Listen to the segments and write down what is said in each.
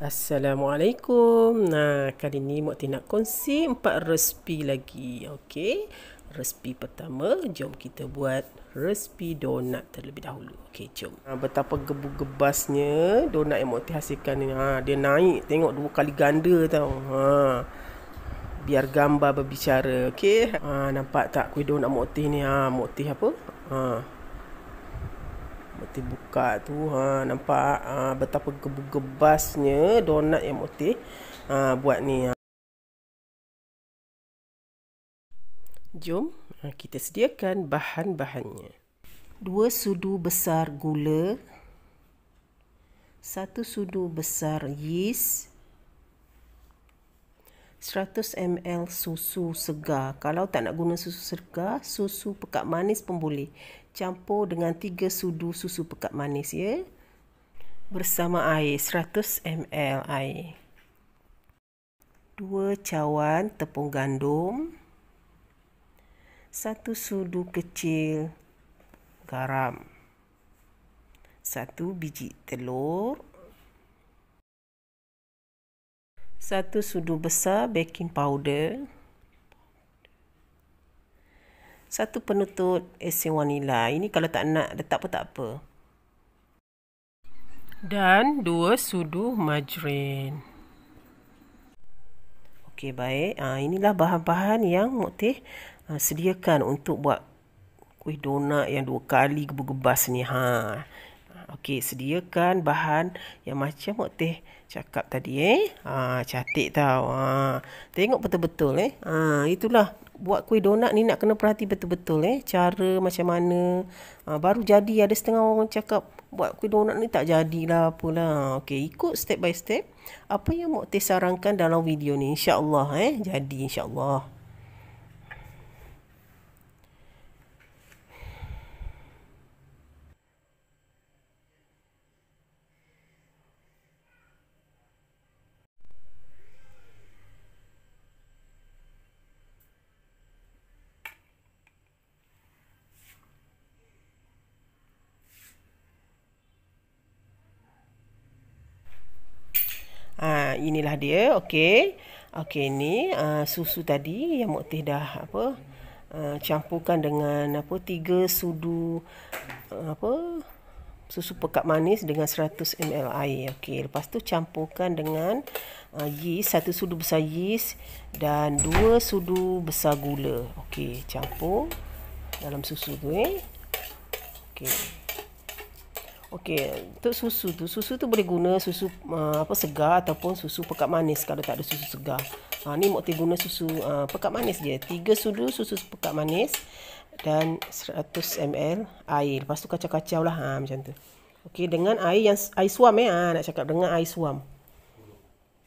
Assalamualaikum. Nah, kali ni Mokti nak kongsi empat resipi lagi. Okey. Resipi pertama, jom kita buat resipi donat terlebih dahulu. Okey, jom. Ha, betapa gebu-gebasnya donat yang Mokti hasilkan ni. Ha, dia naik. Tengok dua kali ganda tau. Ha. Biar gambar berbicara. Okey. Ah nampak tak kuih donat Mokti ni? Ha, ah, Mokti apa? Ha. Motif buka tu ha, Nampak ha, betapa gebu-gebasnya Donat yang motif ha, Buat ni ha. Jom ha, kita sediakan Bahan-bahannya Dua sudu besar gula Satu sudu besar yeast 100 ml susu segar. Kalau tak nak guna susu segar, susu pekat manis pun boleh campur dengan 3 sudu susu pekat manis ya. Bersama air 100 ml air. 2 cawan tepung gandum. 1 sudu kecil garam. 1 biji telur. 1 sudu besar baking powder satu penutup esen wanila. Ini kalau tak nak letak pun tak apa. Dan dua sudu majrin. Okey baik. Ha, inilah bahan-bahan yang Mokteh ha, ah, sediakan untuk buat kuih donat yang dua kali gebas ni. Ha. Okey, sediakan bahan yang macam Mok Teh cakap tadi eh. Ha, cantik tau. Ha, tengok betul-betul eh. Ha, itulah buat kuih donat ni nak kena perhati betul-betul eh cara macam mana ha, baru jadi ada setengah orang cakap buat kuih donat ni tak jadilah apalah okey ikut step by step apa yang mak tersarankan dalam video ni insyaallah eh jadi insyaallah inilah dia. Okey. Okey ni uh, susu tadi yang Mokteh dah apa uh, campurkan dengan apa tiga sudu uh, apa susu pekat manis dengan 100 ml air. Okey. Lepas tu campurkan dengan uh, yeast satu sudu besar yeast dan dua sudu besar gula. Okey, campur dalam susu tu eh. Okey. Okey, untuk susu tu, susu tu boleh guna susu uh, apa segar ataupun susu pekat manis kalau tak ada susu segar. Ha uh, ni mesti guna susu uh, pekat manis je. 3 sudu susu pekat manis dan 100 ml air. Lepas tu kacau-kacau lah ha, macam tu. Okey, dengan air yang air suam eh ha, nak cakap dengan air suam.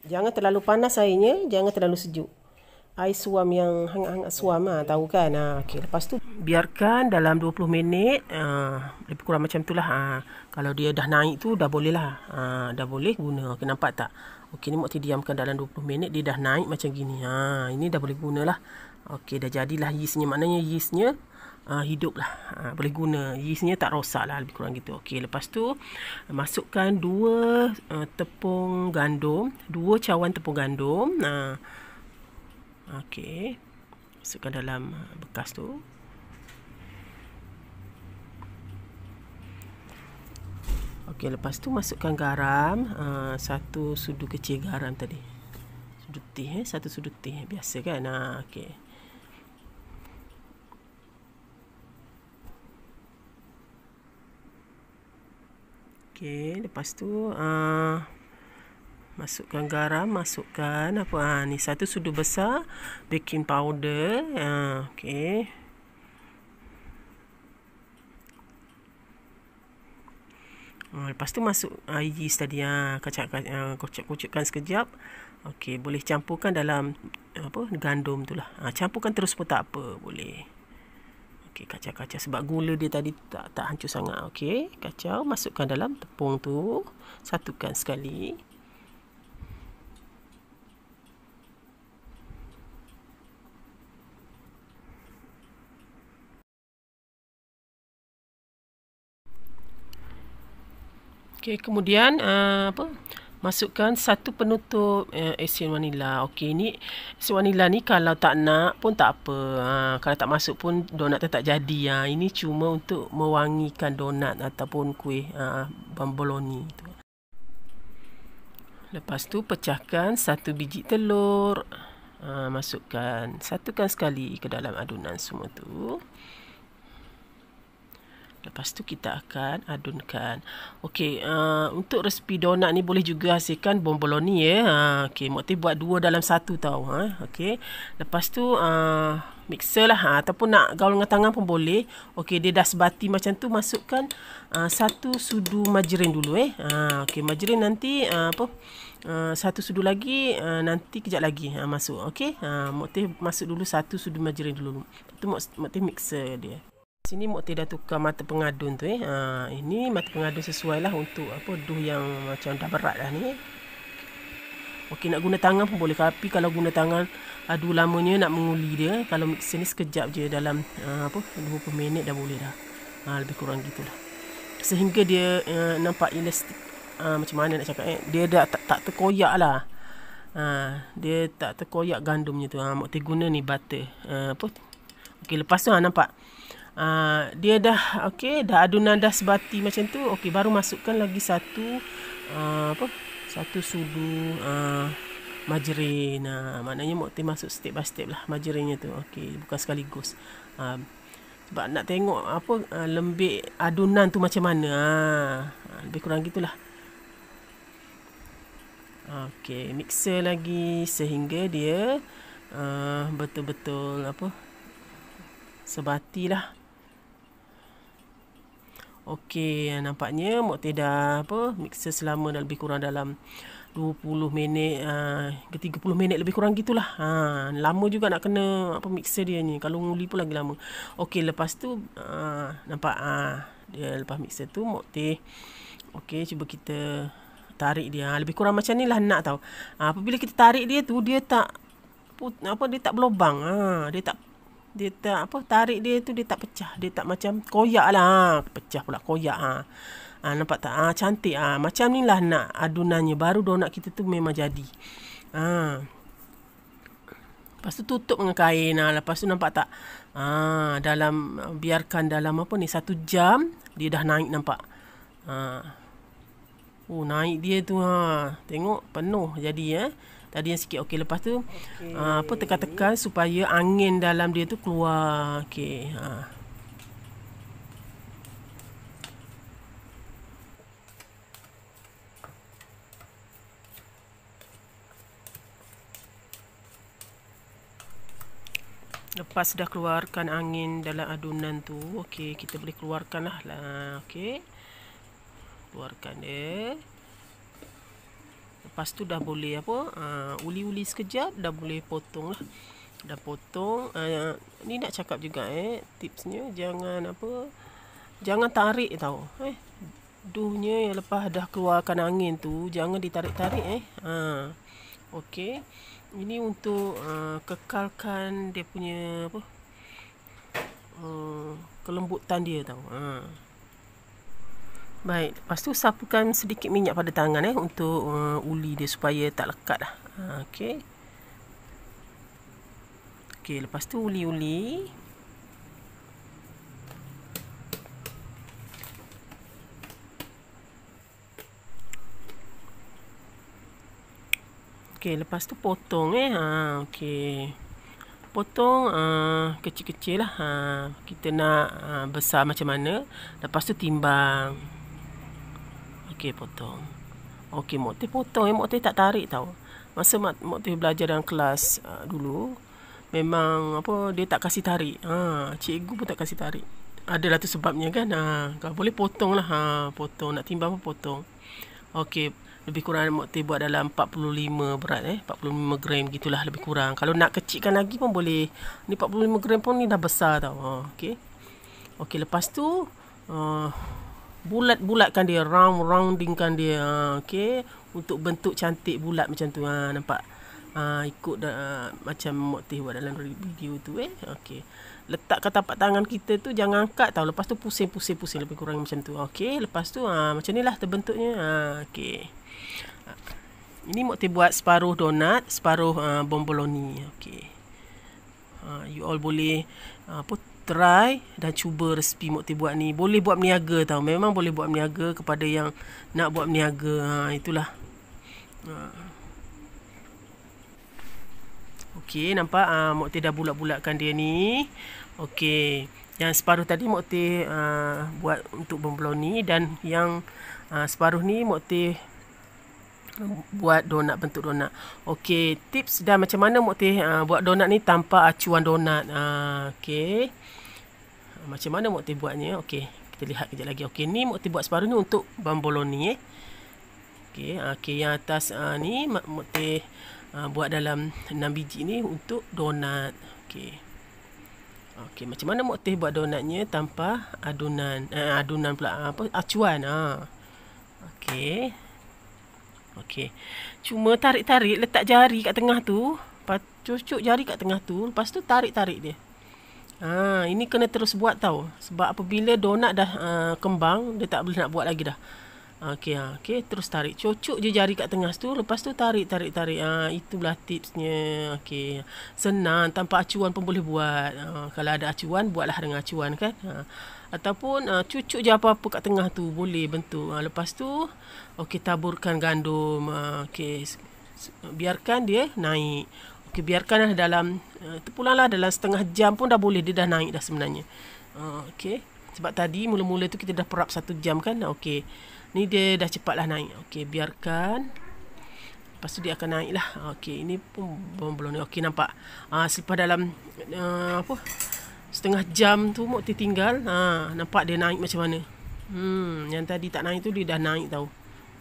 Jangan terlalu panas airnya, jangan terlalu sejuk air suam yang hangat-hangat suam lah, tahu kan. Ah, okay. Lepas tu, biarkan dalam 20 minit, Ah, lebih kurang macam tu lah. Uh, kalau dia dah naik tu, dah boleh lah. Uh, dah boleh guna. Okay, nampak tak? Okey, ni mesti diamkan dalam 20 minit, dia dah naik macam gini. Ha, ini dah boleh guna lah. Okey, dah jadilah yeastnya. Maknanya yeastnya uh, hidup lah. Uh, boleh guna. Yeastnya tak rosak lah, lebih kurang gitu. Okey, lepas tu, masukkan dua uh, tepung gandum. dua cawan tepung gandum. Uh, Okey. Masukkan dalam uh, bekas tu. Okey, lepas tu masukkan garam, uh, satu sudu kecil garam tadi. Sudu teh eh, satu sudu teh biasa kan. Ha, uh, okey. Okey, lepas tu uh, masukkan garam masukkan apa ha, ni satu sudu besar baking powder ha, okey Ha, lepas tu masuk uh, tadi ha, kacak, kacak, ha, kacak, kucukkan sekejap Okey, boleh campurkan dalam apa gandum tu lah. ha, campurkan terus pun tak apa boleh Okey, kacau-kacau sebab gula dia tadi tak tak hancur sangat. Okey, kacau masukkan dalam tepung tu. Satukan sekali. Okey, kemudian uh, apa? Masukkan satu penutup uh, esen vanila. Okey, ni esen vanila ni kalau tak nak pun tak apa. Ha, kalau tak masuk pun donat tetap jadi. Ha. Ini cuma untuk mewangikan donat ataupun kuih ha, bamboloni. Tu. Lepas tu pecahkan satu biji telur. Ha, masukkan satukan sekali ke dalam adunan semua tu. Lepas tu kita akan adunkan. Okey, uh, untuk resipi donat ni boleh juga hasilkan bomboloni ya. Ha uh, okey, mesti buat dua dalam satu tau ha. Uh, okey. Lepas tu a uh, mixer lah ha, ataupun nak gaul dengan tangan pun boleh. Okey, dia dah sebati macam tu masukkan uh, satu sudu majerin dulu eh. Ha uh, okey, majerin nanti uh, apa? Uh, satu sudu lagi uh, nanti kejap lagi uh, masuk okey uh, mok masuk dulu satu sudu majerin dulu tu mok, mixer dia sini mok tidak tukar mata pengadun tu eh. Ha, ini mata pengadun sesuai lah untuk apa duh yang macam dah berat dah ni. Okey nak guna tangan pun boleh tapi kalau guna tangan aduh lamanya nak menguli dia eh. kalau mixer ni sekejap je dalam uh, apa 20 minit dah boleh dah. Ha, lebih kurang gitulah. Sehingga dia uh, nampak elastik uh, macam mana nak cakap eh dia dah tak tak terkoyak lah. Ha, dia tak terkoyak gandumnya tu. Ha, mok guna ni butter. Uh, apa Okey lepas tu ha, nampak uh, dia dah okey dah adunan dah sebati macam tu okey baru masukkan lagi satu uh, apa satu sudu uh, ah, majerin uh, maknanya mesti masuk step by step lah majerinnya tu okey bukan sekaligus uh, sebab nak tengok apa uh, lembik adunan tu macam mana uh, lebih kurang gitulah Okey, mixer lagi sehingga dia uh, betul-betul apa sebati lah. Okey, nampaknya Mokte dah apa, mixer selama dah lebih kurang dalam 20 minit ke uh, 30 minit lebih kurang gitulah. Ha, lama juga nak kena apa mixer dia ni. Kalau nguli pun lagi lama. Okey, lepas tu uh, nampak uh, dia lepas mixer tu Mokte. Okey, cuba kita tarik dia. lebih kurang macam ni lah nak tahu. Ha, apabila kita tarik dia tu dia tak apa dia tak berlubang. Ha, dia tak dia tak apa tarik dia tu dia tak pecah dia tak macam koyak lah ha. pecah pula koyak ha. ha nampak tak ha, cantik ha. macam ni lah nak adunannya baru donat kita tu memang jadi ha. lepas tu tutup dengan kain ha. lepas tu nampak tak ha, dalam biarkan dalam apa ni satu jam dia dah naik nampak ha. oh naik dia tu ha. tengok penuh jadi eh tadi yang sikit okey lepas tu okay. uh, ah, apa tekan-tekan supaya angin dalam dia tu keluar okey ha uh. Lepas dah keluarkan angin dalam adunan tu, okey kita boleh keluarkanlah lah, lah okey. Keluarkan dia lepas tu dah boleh apa ah, uli-uli uh, sekejap dah boleh potong lah dah potong uh, ni nak cakap juga eh tipsnya jangan apa jangan tarik tau eh duhnya yang lepas dah keluarkan angin tu jangan ditarik-tarik eh ha okey ini untuk uh, kekalkan dia punya apa uh, kelembutan dia tau uh. Baik, lepas tu sapukan sedikit minyak pada tangan eh untuk uh, uli dia supaya tak lekat lah. Ha, ah, okay. Okay, lepas tu uli-uli. Okay, lepas tu potong eh. Ha, ah, okay. Potong ah, kecil-kecil uh, lah. Ha, kita nak uh, besar macam mana. Lepas tu timbang okey potong. Okey motif potong, eh, mak tak tarik tau. Masa mak, motif belajar dalam kelas uh, dulu, memang apa dia tak kasih tarik. Ha, cikgu pun tak kasih tarik. Adalah tu sebabnya kan. Ha, kalau boleh potong lah. Ha, potong, nak timbang pun potong. Okey, lebih kurang motif buat dalam 45 berat eh. 45 gram gitulah lebih kurang. Kalau nak kecilkan lagi pun boleh. Ni 45 gram pun ni dah besar tau. Ha, Okey. Okey, lepas tu, uh, bulat-bulatkan dia round roundingkan dia ha, okey untuk bentuk cantik bulat macam tu ha nampak ha, ikut da, macam motif buat dalam video tu eh okey Letak kat tapak tangan kita tu jangan angkat tau lepas tu pusing-pusing pusing lebih kurang macam tu okey lepas tu ha macam nilah terbentuknya ha okey ha, ini motif buat separuh donat separuh ha, bomboloni okey ha, you all boleh ha, put try dan cuba resipi Mokti buat ni. Boleh buat meniaga tau. Memang boleh buat meniaga kepada yang nak buat meniaga. Ha, itulah. Ha. Okey, nampak ha, ah, Mokti dah bulat-bulatkan dia ni. Okey. Yang separuh tadi Mokti ha, ah, buat untuk bomblon ni. Dan yang ha, separuh ni Mokti um, buat donat bentuk donat. Okey, tips dan macam mana Mokti uh, buat donat ni tanpa acuan donat. Uh, okey macam mana Mokti buatnya okey kita lihat kejap lagi okey ni Mokti buat separuhnya untuk bamboloni eh okey ah, okey yang atas uh, ni Mokti uh, ah, buat dalam 6 biji ni untuk donat okey okey macam mana Mokti buat donatnya tanpa adunan uh, adunan pula uh, apa acuan ah uh. okey okey cuma tarik-tarik letak jari kat tengah tu Cucuk jari kat tengah tu Lepas tu tarik-tarik dia Ah, ha, ini kena terus buat tau. Sebab apabila donat dah uh, kembang, dia tak boleh nak buat lagi dah. Okey, ah, okey, terus tarik. Cucuk je jari kat tengah tu, lepas tu tarik, tarik, tarik. Ah, ha, itulah tipsnya. Okey. Senang tanpa acuan pun boleh buat. Ha, kalau ada acuan, buatlah dengan acuan kan. Ha. Ataupun uh, cucuk je apa-apa kat tengah tu boleh bentuk. Ha, lepas tu okey taburkan gandum. Ha, okey. Biarkan dia naik okay, biarkanlah dalam uh, lah dalam setengah jam pun dah boleh dia dah naik dah sebenarnya uh, okey sebab tadi mula-mula tu kita dah perap satu jam kan okey ni dia dah cepatlah naik okey biarkan Lepas tu dia akan naik lah Okay ini pun belum, belum Okay nampak uh, Selepas dalam uh, Apa Setengah jam tu Mok tinggal uh, Nampak dia naik macam mana Hmm, Yang tadi tak naik tu Dia dah naik tau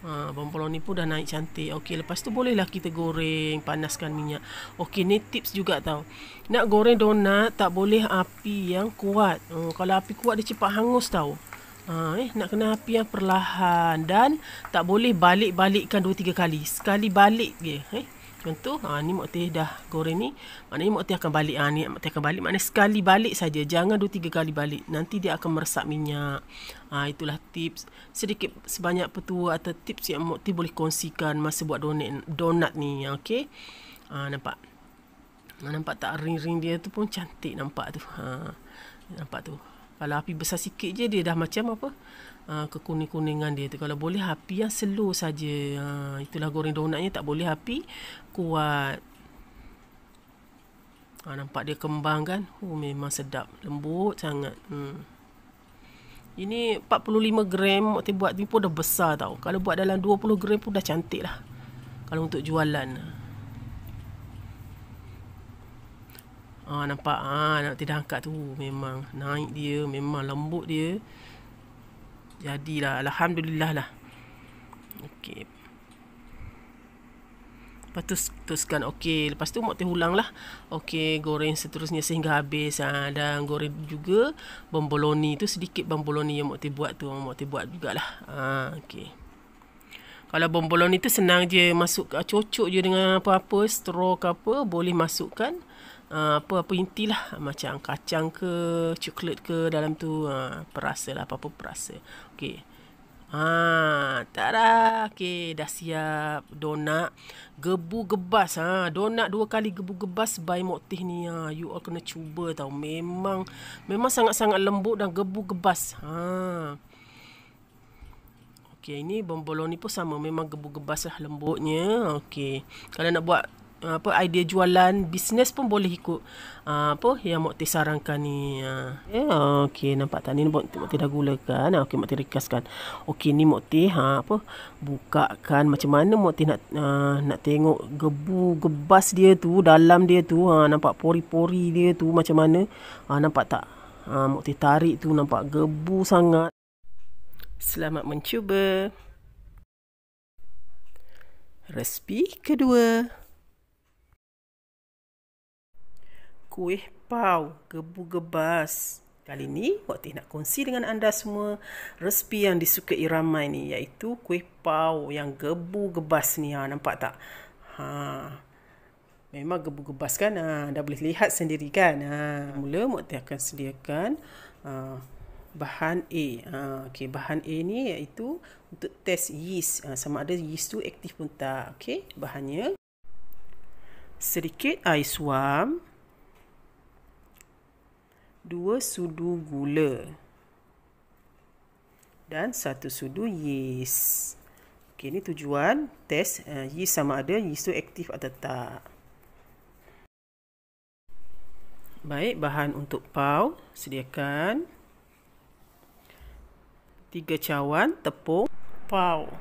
Ha, bawang polong ni pun dah naik cantik. Okey, lepas tu bolehlah kita goreng, panaskan minyak. Okey, ni tips juga tau. Nak goreng donat, tak boleh api yang kuat. Ha, kalau api kuat, dia cepat hangus tau. Ha, eh, nak kena api yang perlahan dan tak boleh balik-balikkan 2-3 kali. Sekali balik je. Eh, contoh ha, ni mak dah goreng ni maknanya mak akan balik ha, ni mak akan balik maknanya sekali balik saja jangan dua tiga kali balik nanti dia akan meresap minyak ha, itulah tips sedikit sebanyak petua atau tips yang mak boleh kongsikan masa buat donat, donat ni okey ha, nampak ha, nampak tak ring-ring dia tu pun cantik nampak tu ha, nampak tu kalau api besar sikit je dia dah macam apa Ah, kekuning-kuningan dia tu kalau boleh api yang slow saja ha, itulah goreng donatnya tak boleh api kuat ha, nampak dia kembang kan oh, memang sedap lembut sangat hmm. ini 45 gram waktu buat ni pun dah besar tau kalau buat dalam 20 gram pun dah cantik lah kalau untuk jualan ha, nampak ha, nak tidak angkat tu memang naik dia memang lembut dia Jadilah Alhamdulillah lah Okay Lepas tu teruskan Okay Lepas tu mak ulang lah Okay Goreng seterusnya sehingga habis ha. Dan goreng juga Bomboloni tu sedikit bomboloni yang mak buat tu Mak buat jugalah ha, Okay kalau bomboloni tu senang je masuk cocok je dengan apa-apa straw ke apa boleh masukkan apa-apa ah, inti lah macam kacang ke coklat ke dalam tu uh, perasa lah apa-apa perasa okey Ah, tada. Okey, dah siap donat gebu gebas ha. Donat dua kali gebu gebas by Moktih ni ha. You all kena cuba tau. Memang memang sangat-sangat lembut dan gebu gebas. Ha. Okey, ini bomboloni pun sama. Memang gebu gebas lah lembutnya. Okey. Kalau nak buat apa idea jualan bisnes pun boleh ikut ah, apa yang Mokti sarankan ni. Ah. Ya, okey nampak tak ni Mokti, Mokti gula gulakan. Ah, okey Mokti rikaskan. Okey ni Mokti ha apa bukakan macam mana Mokti nak uh, nak tengok gebu gebas dia tu dalam dia tu ha nampak pori-pori dia tu macam mana? Ha nampak tak? Ha Mokti tarik tu nampak gebu sangat. Selamat mencuba. Resipi kedua. kuih pau gebu-gebas. Kali ini, waktu nak kongsi dengan anda semua resipi yang disukai ramai ni iaitu kuih pau yang gebu-gebas ni. Ha, nampak tak? Ha, memang gebu-gebas kan? Ha, dah boleh lihat sendiri kan? Ha, mula, Mokti akan sediakan ha, bahan A. Ha, okay, bahan A ni iaitu untuk test yeast. Ha, sama ada yeast tu aktif pun tak. Okay, bahannya sedikit air suam dua sudu gula dan satu sudu yeast. Okey, ini tujuan test uh, yeast sama ada yeast tu aktif atau tak. Baik, bahan untuk pau sediakan tiga cawan tepung pau.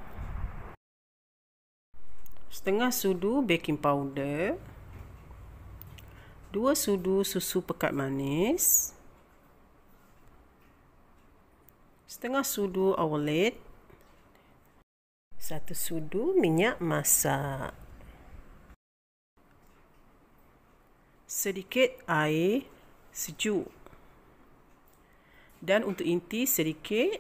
Setengah sudu baking powder. Dua sudu susu pekat manis setengah sudu awlet satu sudu minyak masak sedikit air sejuk dan untuk inti sedikit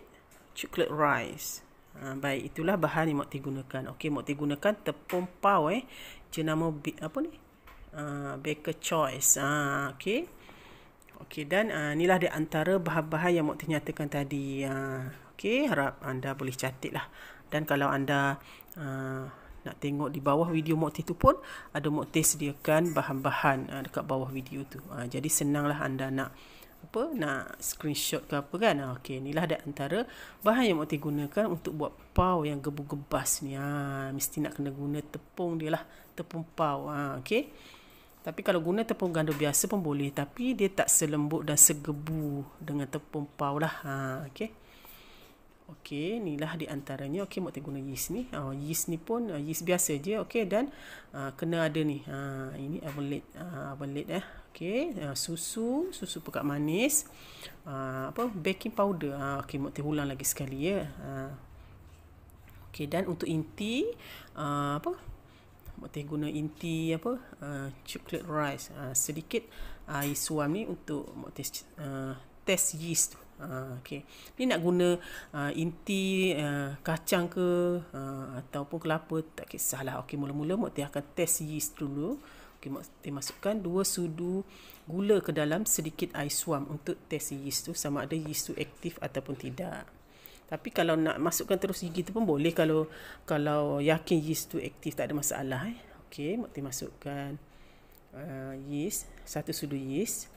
coklat rice ha, baik itulah bahan yang mak gunakan okey mak gunakan tepung pau eh jenama apa ni Ah, baker choice ha, ah, okay okay dan uh, inilah di antara bahan-bahan yang Mokti nyatakan tadi ha, okay harap anda boleh catik lah dan kalau anda uh, nak tengok di bawah video Mokti itu pun ada Mokti sediakan bahan-bahan uh, dekat bawah video tu uh, jadi senanglah anda nak apa nak screenshot ke apa kan okey inilah ada antara bahan yang mesti gunakan untuk buat pau yang gebu-gebas ni ha mesti nak kena guna tepung dia lah tepung pau ha okey tapi kalau guna tepung gandum biasa pun boleh. Tapi dia tak selembut dan segebu dengan tepung pau lah. Ha, okay. Okay, ni lah di antaranya. Okay, mesti guna yeast ni. Oh, yeast ni pun uh, yeast biasa je. Okay, dan uh, kena ada ni. Ha, uh, ini avalet. Uh, avalet eh. Okay, uh, susu. Susu pekat manis. Uh, apa? Baking powder. Ha, uh, okay, mesti ulang lagi sekali ya. Ha, uh, okay, dan untuk inti. Uh, apa? Teh guna inti apa uh, chocolate rice uh, sedikit uh, air suam ni untuk test uh, test yeast tu. Uh, okay. Ni nak guna uh, inti uh, kacang ke uh, ataupun kelapa tak kisahlah. Okey mula-mula mak akan test yeast dulu. Okey mak masukkan dua sudu gula ke dalam sedikit air suam untuk test yeast tu sama ada yeast tu aktif ataupun tidak. Tapi kalau nak masukkan terus gigi tu pun boleh kalau kalau yakin yeast tu aktif tak ada masalah eh. Okey, mesti masukkan uh, yeast, satu sudu yeast.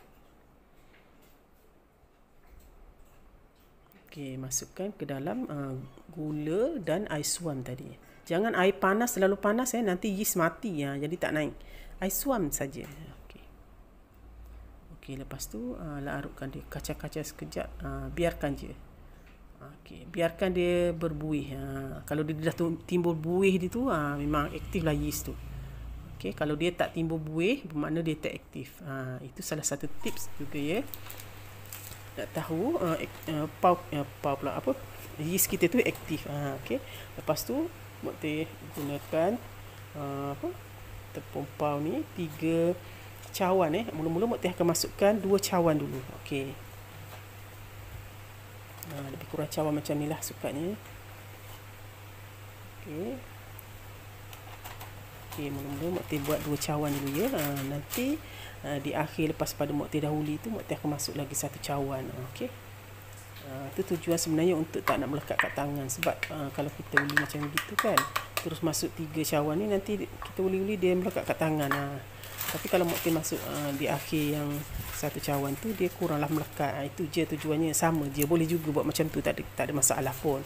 Okey, masukkan ke dalam uh, gula dan air suam tadi. Jangan air panas terlalu panas eh nanti yeast mati ya, jadi tak naik. Air suam saja. Okey. lepas tu uh, larutkan dia kaca-kaca sekejap, uh, biarkan je. Okey, biarkan dia berbuih. Ha, kalau dia dah timbul buih dia tu, ha, memang aktif lah yeast tu. Okey, kalau dia tak timbul buih, bermakna dia tak aktif. Ha, itu salah satu tips juga ya. Nak tahu uh, ek, uh, pau, uh, pau pula apa? Yeast kita tu aktif. Ha, okey. Lepas tu, mesti gunakan uh, apa? tepung pau ni tiga cawan eh. Mula-mula mesti akan masukkan dua cawan dulu. Okey ha, lebih kurang cawan macam ni lah sukat ni ok ok mula-mula Mokti buat dua cawan dulu ya ha, nanti ha, di akhir lepas pada Mokti dahuli tu Mokti akan masuk lagi satu cawan ok itu ha, tujuan sebenarnya untuk tak nak melekat kat tangan sebab ha, kalau kita uli macam gitu kan terus masuk tiga cawan ni nanti kita uli-uli dia melekat kat tangan ha tapi kalau mukmin masuk uh, di akhir yang satu cawan tu dia kuranglah melekat ha, itu je tujuannya sama dia boleh juga buat macam tu tak ada tak ada masalah pun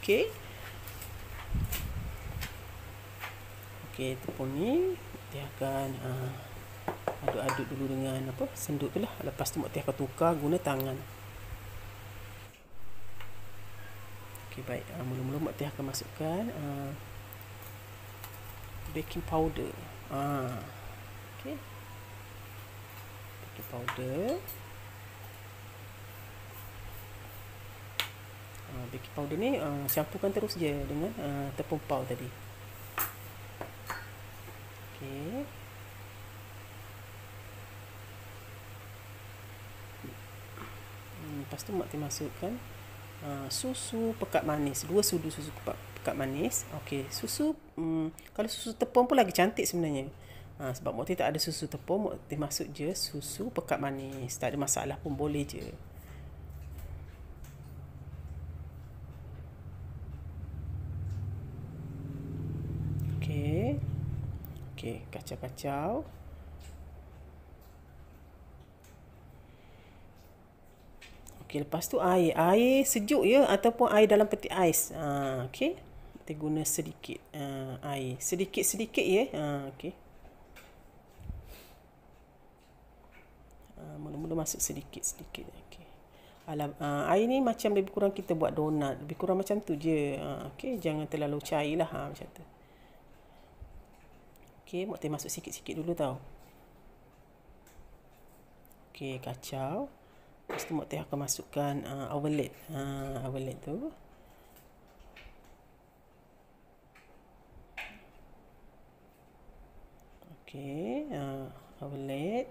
okey okey tepung ni dia akan uh, aduk-aduk dulu dengan apa senduk tu lah lepas tu mukmin akan tukar guna tangan okey baik uh, mula-mula mukmin akan masukkan uh, baking powder ah uh okey butter powder ah uh, baking powder ni ah uh, siapukan terus je dengan uh, tepung pau tadi okey hmm, lepas tu mak masukkan uh, susu pekat manis dua sudu susu pekat, manis Okay. susu um, kalau susu tepung pun lagi cantik sebenarnya uh, ha, sebab Mokti tak ada susu tepung Mokti masuk je susu pekat manis tak ada masalah pun boleh je Okey. Okey, kacau-kacau. Okey, lepas tu air. Air sejuk ya ataupun air dalam peti ais. Ha, okey. Kita guna sedikit uh, air. Sedikit-sedikit ya. Ha, okey. mula-mula masuk sedikit-sedikit okey alam uh, air ni macam lebih kurang kita buat donat lebih kurang macam tu je uh, ah, okey jangan terlalu cairlah ha ah, macam tu okey mesti masuk sikit-sikit dulu tau okey kacau Mesti tu Mokteh akan masukkan uh, overlay uh, overlay tu Okay, uh, overlay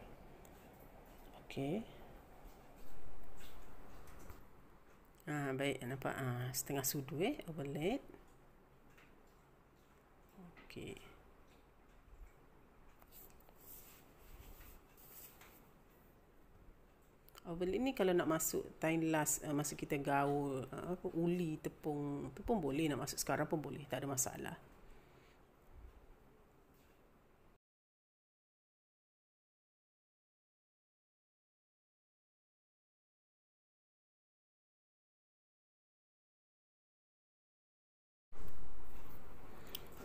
Okey. Ha, baik, apa ha, ah, setengah sudu eh, overlaid. Okey. Overlay ni kalau nak masuk time last uh, masa kita gaul uh, apa uli tepung tu pun boleh nak masuk sekarang pun boleh tak ada masalah.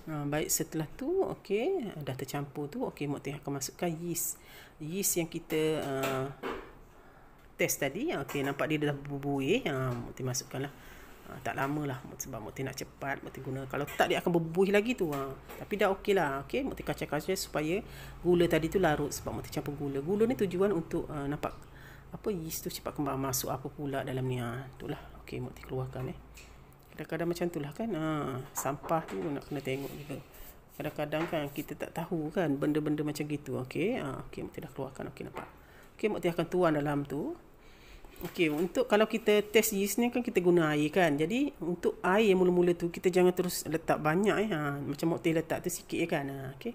Ha, baik setelah tu okey dah tercampur tu okey mesti akan masukkan yeast yeast yang kita uh, test tadi ha, okey nampak dia dah berbuih ha mesti masukkanlah ha, tak lamalah sebab mesti nak cepat mesti guna kalau tak dia akan berbuih lagi tu ha. tapi dah okeylah okey mesti kacau-kacau supaya gula tadi tu larut sebab mesti campur gula gula ni tujuan untuk uh, nampak apa yeast tu cepat kembang masuk apa pula dalam ni ha itulah okey mesti keluarkan eh Kadang-kadang macam itulah kan. Ha, sampah tu nak kena tengok juga. Kadang-kadang kan kita tak tahu kan benda-benda macam gitu. Okey. Ha, Okey, Mokti dah keluarkan. Okey, nampak. Okey, Mokti akan tuan dalam tu. Okey, untuk kalau kita test yeast ni kan kita guna air kan. Jadi, untuk air yang mula-mula tu kita jangan terus letak banyak. Eh. Ha, macam Mokti letak tu sikit je eh, kan. Ha, Okey.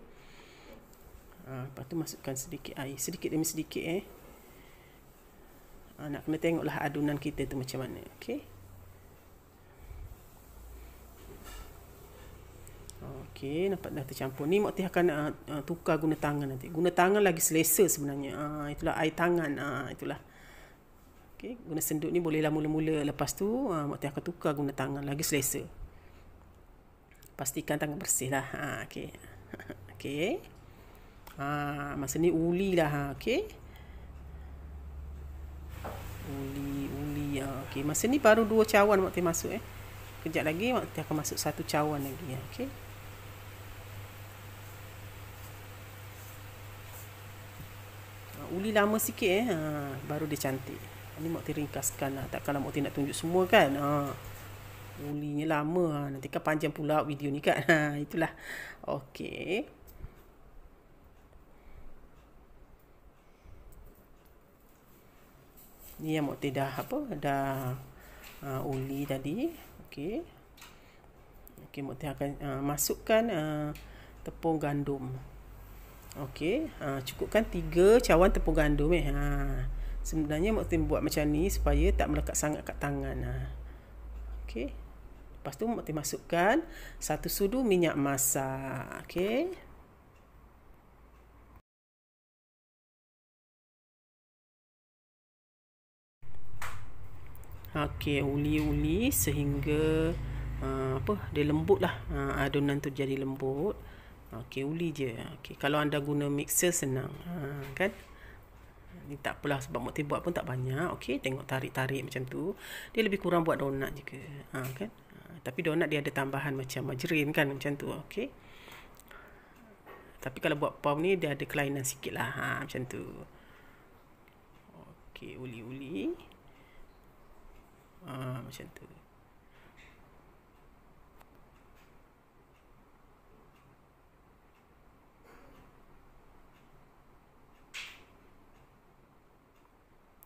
Ha, lepas tu masukkan sedikit air. Sedikit demi sedikit eh. Ha, nak kena tengoklah adunan kita tu macam mana. Okey. Okey, nampak dah tercampur. Ni Mokti akan uh, uh, tukar guna tangan nanti. Guna tangan lagi selesa sebenarnya. Uh, itulah air tangan. Uh, itulah. Okey, guna senduk ni bolehlah mula-mula. Lepas tu, uh, Mokti akan tukar guna tangan lagi selesa. Pastikan tangan bersih lah. uh, Okey. Okey. Ha, uh, masa ni uli lah. Ha, Okey. Uli, uli. Ha, uh, Okey, masa ni baru dua cawan Mokti masuk eh. Kejap lagi Mokti akan masuk satu cawan lagi. Ha, Okey. uli lama sikit eh. Ha, baru dia cantik. Ini mak tiri ringkaskan lah. Takkanlah mak nak tunjuk semua kan. Ha. Ulinya lama. Ha. Nanti kan panjang pula video ni kan. Ha, itulah. Okey. Ni yang mak dah apa? Dah ha, uli tadi. Okey. Okey, mak tiri akan ha, masukkan ha, tepung gandum. Okey, ha, cukupkan tiga cawan tepung gandum eh. Ha. Sebenarnya Maktin buat macam ni supaya tak melekat sangat kat tangan. Ha. Okey. Lepas tu Maktin masukkan satu sudu minyak masak. Okey. Okey, uli-uli sehingga uh, apa dia lembut lah ha, adunan tu jadi lembut. Okey, uli je. Okey, kalau anda guna mixer senang. Ha, kan? Ni tak apalah sebab Mokti buat pun tak banyak. Okey, tengok tarik-tarik macam tu. Dia lebih kurang buat donat je ke. Ha, kan? Ha, tapi donat dia ada tambahan macam majerin kan macam tu. Okey. Tapi kalau buat pom ni dia ada kelainan sikit lah. Ha, macam tu. Okey, uli-uli. Ha, macam tu.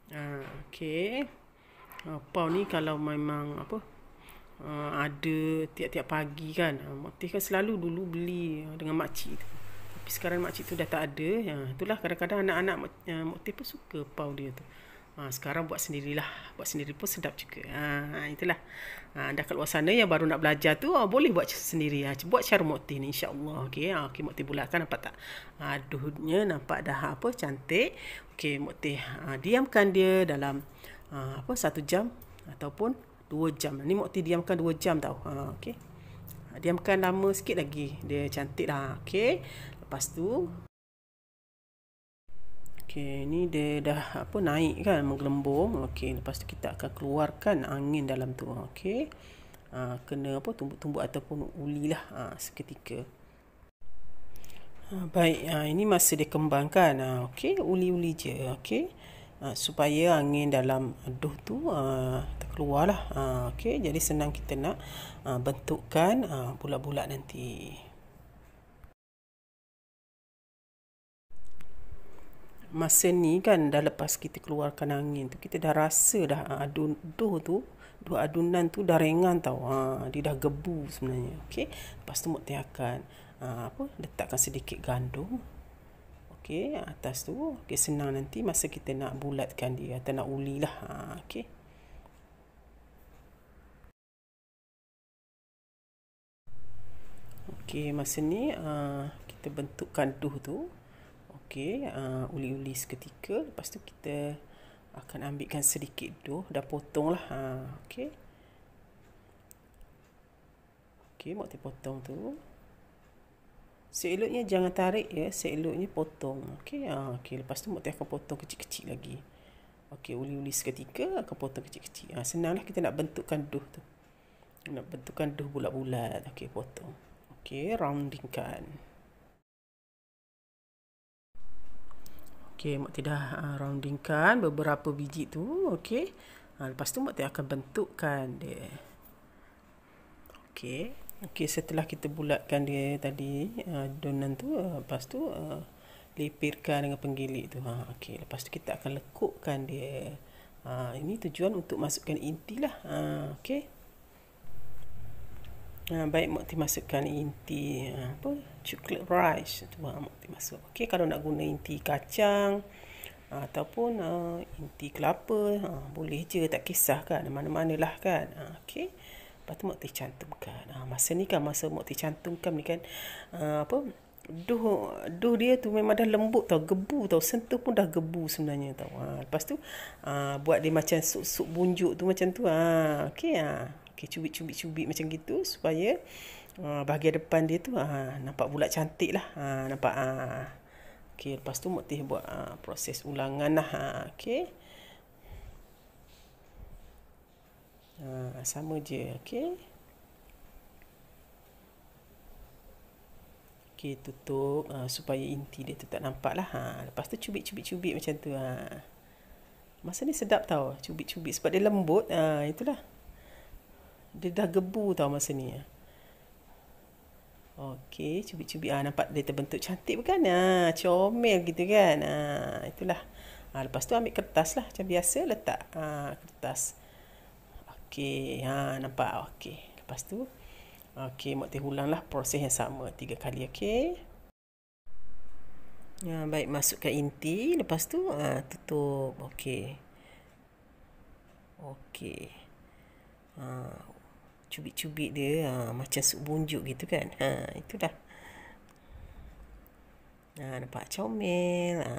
Ah, okay. Uh, ah, pau ni kalau memang apa uh, ada tiap-tiap pagi kan. Uh, Motif kan selalu dulu beli dengan makcik tu. Tapi sekarang makcik tu dah tak ada. Ya, itulah kadang-kadang anak-anak uh, Motif pun suka pau dia tu. Uh, Ha, sekarang buat sendirilah. Buat sendiri pun sedap juga. Ha, ha, itulah. Ha, dah kat luar sana yang baru nak belajar tu, ha, boleh buat sendiri. Ha. Buat cara mukti ni insyaAllah. Okey, ha, okay, mukti bulat kan nampak tak? Aduhnya ha, nampak dah apa cantik. Okey, mukti. Ha, diamkan dia dalam ha, apa satu jam ataupun dua jam. Ni mukti diamkan dua jam tau. Ha, okey. Ha, diamkan lama sikit lagi. Dia cantik lah. Okey. Lepas tu, Okey, ni dia dah apa naik kan menggelembung. Okey, lepas tu kita akan keluarkan angin dalam tu. Okey. Ha, kena apa tumbuk-tumbuk ataupun uli lah ha, seketika. Ha, baik, ha, ini masa dia kembangkan. Ha, okey, uli-uli je. Okey. Ha, supaya angin dalam aduh tu ha, terkeluarlah. Ha, okey, jadi senang kita nak ha, bentukkan ha, bulat-bulat nanti. masa ni kan dah lepas kita keluarkan angin tu kita dah rasa dah adun doh tu dua adunan tu dah ringan tau ha, dia dah gebu sebenarnya okey lepas tu mesti akan ha, apa letakkan sedikit gandum okey atas tu okey senang nanti masa kita nak bulatkan dia atau nak ulilah ha, okey Okey, masa ni uh, kita bentukkan duh tu okey uh, uli-uli seketika lepas tu kita akan ambilkan sedikit tu, dah potonglah ha okey okey mak potong tu seeloknya jangan tarik ya seeloknya potong okey ha uh, okey lepas tu mak akan potong kecil-kecil lagi okey uli-uli seketika akan potong kecil-kecil ha senanglah kita nak bentukkan doh tu nak bentukkan doh bulat-bulat okey potong okey roundingkan kan Okey, mak tidak uh, ah, roundingkan beberapa biji tu. Okey. Ha, lepas tu mak tidak akan bentukkan dia. Okey. Okey, setelah kita bulatkan dia tadi, uh, donan tu uh, lepas tu uh, lipirkan dengan penggilik tu. Ha, okey. Lepas tu kita akan lekukkan dia. Ha, ini tujuan untuk masukkan inti lah. Ha, okey. Ha, baik Mokti masukkan inti ah, apa coklat rice tu ha, ah, Mokti masuk. Okey kalau nak guna inti kacang ha, ataupun ha, inti kelapa ha, boleh je tak kisah kan mana-mana lah kan. Ha, Okey. Lepas tu Mokti cantumkan. Ha, masa ni kan masa Mokti cantumkan ni kan ha, apa duh duh dia tu memang dah lembut tau gebu tau sentuh pun dah gebu sebenarnya tau ha, lepas tu ha, buat dia macam sup-sup bunjuk tu macam tu ha, okay, ha okay, cubit-cubit-cubit macam gitu supaya uh, bahagian depan dia tu uh, nampak bulat cantik lah. Uh, nampak. Uh. Okay, lepas tu Moktih buat uh, proses ulangan lah. Uh, okay. Uh, sama je. Okay. Okay, tutup uh, supaya inti dia tu tak nampak lah. Ha. Lepas tu cubit-cubit-cubit macam tu. Ha. Masa ni sedap tau cubit-cubit sebab dia lembut. Ha, itulah. Dia dah gebu tau masa ni. ya, Okey, cubit-cubit. Ah, nampak dia terbentuk cantik bukan? Ah, comel gitu kan? Ah, itulah. Ah, lepas tu ambil kertas lah. Macam biasa letak ah, kertas. Okey, ha, ah, nampak? Okey. Lepas tu, okey, mak ulang lah proses yang sama. Tiga kali, okey? Ah, baik, masukkan inti. Lepas tu, ah, tutup. Okey. Okey. Ah, cubit-cubit dia ha, macam sup bunjuk gitu kan. Ha, dah Ha, nampak comel. Ha,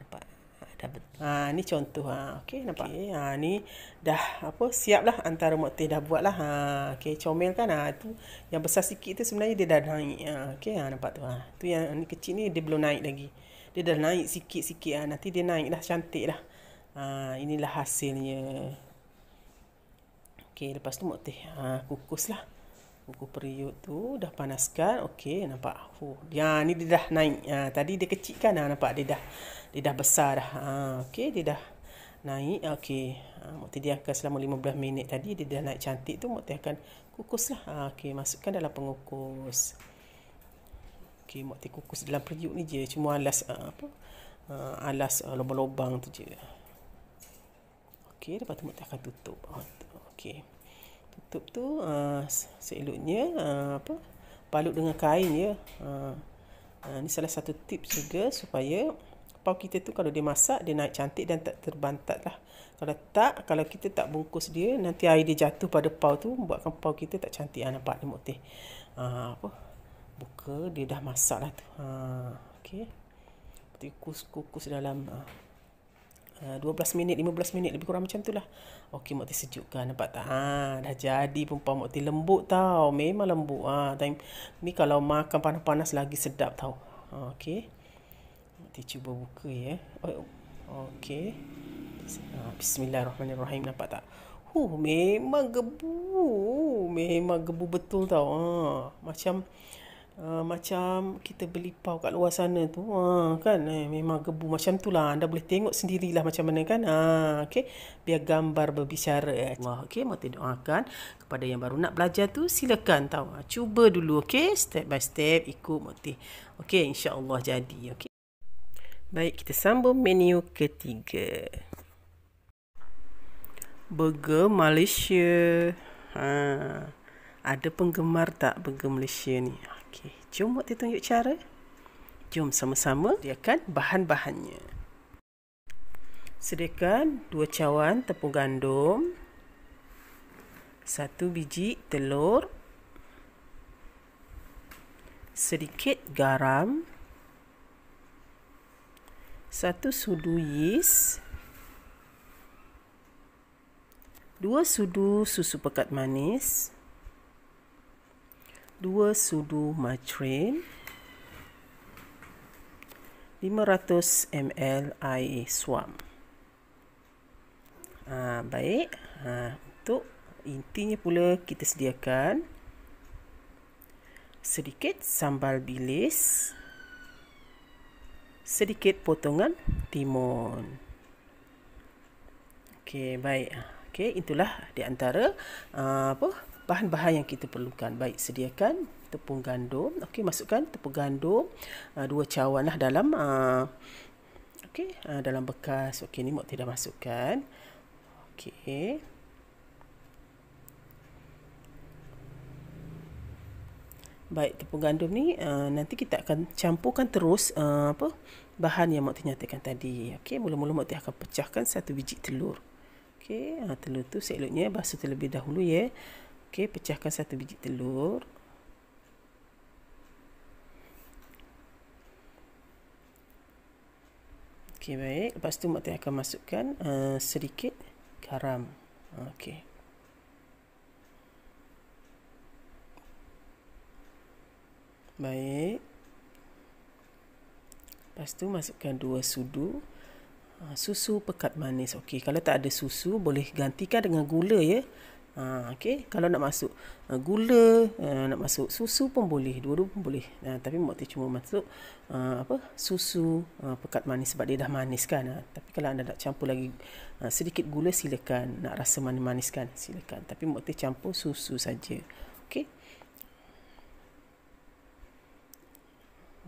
nampak. Ha, dah betul. Ha, ni contoh. Ha. Okey, nampak. Okay, ha, ni dah apa siap lah antara mak teh dah buat lah. Ha, Okey, comel kan. Ha, tu yang besar sikit tu sebenarnya dia dah naik. Ha, Okey, ha, nampak tu. Ha. Tu yang ni kecil ni dia belum naik lagi. Dia dah naik sikit-sikit. Ha. Nanti dia naik dah cantik dah. Ha, inilah hasilnya. Okey, lepas tu mok teh. Ha, kukus lah. periuk tu dah panaskan. Okey, nampak. Oh, dia ah, ni dia dah naik. Ha, tadi dia kecil kan. Ha, nampak dia dah dia dah besar dah. Ha, Okey, dia dah naik. Okey. Ha, mok teh dia akan selama 15 minit tadi. Dia dah naik cantik tu. Mok teh akan kukuslah. Ha, Okey, masukkan dalam pengukus. Okey, mok teh kukus dalam periuk ni je. Cuma alas ha, apa? Ha, alas ha, lubang-lubang tu je. Okey, lepas tu mok teh akan tutup. Ha, tu. Okey. Tutup tu uh, seeloknya uh, apa? balut dengan kain ya. Uh, ah, uh, ini salah satu tips juga supaya pau kita tu kalau dia masak dia naik cantik dan tak terbantat lah. Kalau tak, kalau kita tak bungkus dia nanti air dia jatuh pada pau tu buatkan pau kita tak cantik ah nampak ni motif. Uh, apa? Buka dia dah masak lah tu. Ha, uh, okey. Kukus-kukus dalam uh, 12 ah, minit, 15 minit lebih kurang macam tu lah. Okey, Mokti sejukkan. Nampak tak? Ha, dah jadi perempuan Mokti lembut tau. Memang lembut. Ha, time ni kalau makan panas-panas lagi sedap tau. Ha, Okey. Mokti cuba buka ya. Oh, okey. Ha, Bismillahirrahmanirrahim. Nampak tak? Huh, memang gebu. Memang gebu betul tau. Ha, macam... Uh, Ah, macam kita beli pau kat luar sana tu ha, kan eh, memang gebu macam tu lah anda boleh tengok sendirilah macam mana kan ha, ah, okay? biar gambar berbicara eh. wah okay, mati doakan kepada yang baru nak belajar tu silakan tahu cuba dulu okay? step by step ikut mati okay, insya Allah jadi okay? baik kita sambung menu ketiga Burger Malaysia ha, Ada penggemar tak Burger Malaysia ni? Okey, jom buat dia tunjuk cara. Jom sama-sama dia akan bahan-bahannya. Sediakan dua cawan tepung gandum. satu biji telur. Sedikit garam. satu sudu yeast. dua sudu susu pekat manis. Dua sudu matrin 500 ml air suam ha, baik ha, untuk intinya pula kita sediakan sedikit sambal bilis sedikit potongan timun okey baik okey itulah diantara uh, apa bahan-bahan yang kita perlukan baik sediakan tepung gandum okey masukkan tepung gandum uh, dua cawanlah dalam uh, okey uh, dalam bekas okey ni mak tidak masukkan okey baik tepung gandum ni uh, nanti kita akan campurkan terus uh, apa bahan yang mak nyatakan tadi okey mula-mula mak akan pecahkan satu biji telur okey uh, telur tu seloknya basuh terlebih dahulu ya yeah. Okey, pecahkan satu biji telur. Okey, baik. Lepas tu, Mak Teh akan masukkan uh, sedikit garam. Okey. Baik. Lepas tu masukkan dua sudu eh, susu pekat manis. Okey, kalau tak ada susu boleh gantikan dengan gula ya. Ha, okay. Kalau nak masuk uh, gula, uh, nak masuk susu pun boleh. Dua-dua pun boleh. Uh, tapi mesti cuma masuk uh, apa susu uh, pekat manis sebab dia dah manis kan. Uh. Tapi kalau anda nak campur lagi uh, sedikit gula silakan. Nak rasa manis maniskan silakan. Tapi mesti campur susu saja. Okay.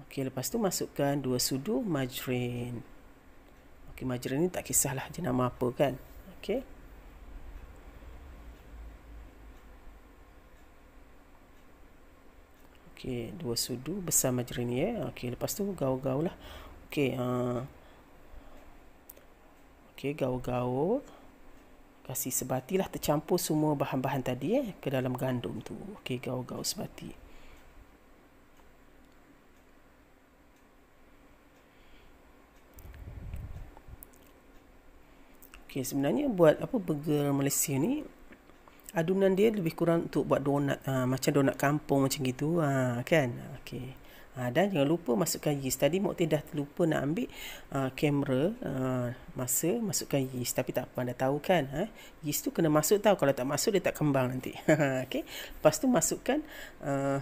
Okay, lepas tu masukkan dua sudu majrin. Okay, majrin ni tak kisahlah jenama apa kan. Okay. Okey, dua sudu besar macam ni eh. Okey, lepas tu gaul-gaul lah. Okey, uh, ah. okay, gaul-gaul. Kasih sebati lah, tercampur semua bahan-bahan tadi eh, ke dalam gandum tu. Okey, gaul-gaul sebati. Okey, sebenarnya buat apa burger Malaysia ni, adunan dia lebih kurang untuk buat donat ha, macam donat kampung macam gitu ha, kan Okay. ha, ah, dan jangan lupa masukkan yeast tadi mokti dah lupa nak ambil ha, kamera ha, masa masukkan yeast tapi tak apa anda tahu kan ha? yeast tu kena masuk tau kalau tak masuk dia tak kembang nanti Okay. lepas tu masukkan ha,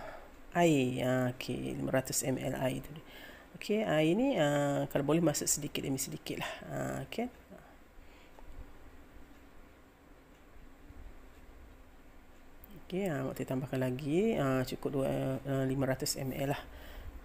air ha, okey 500 ml air tu Okey, air ni uh, kalau boleh masuk sedikit demi sedikit lah. Uh, okay. Okey, ha, ah, mak tambahkan lagi ha, cukup 2, 500ml ah, lah.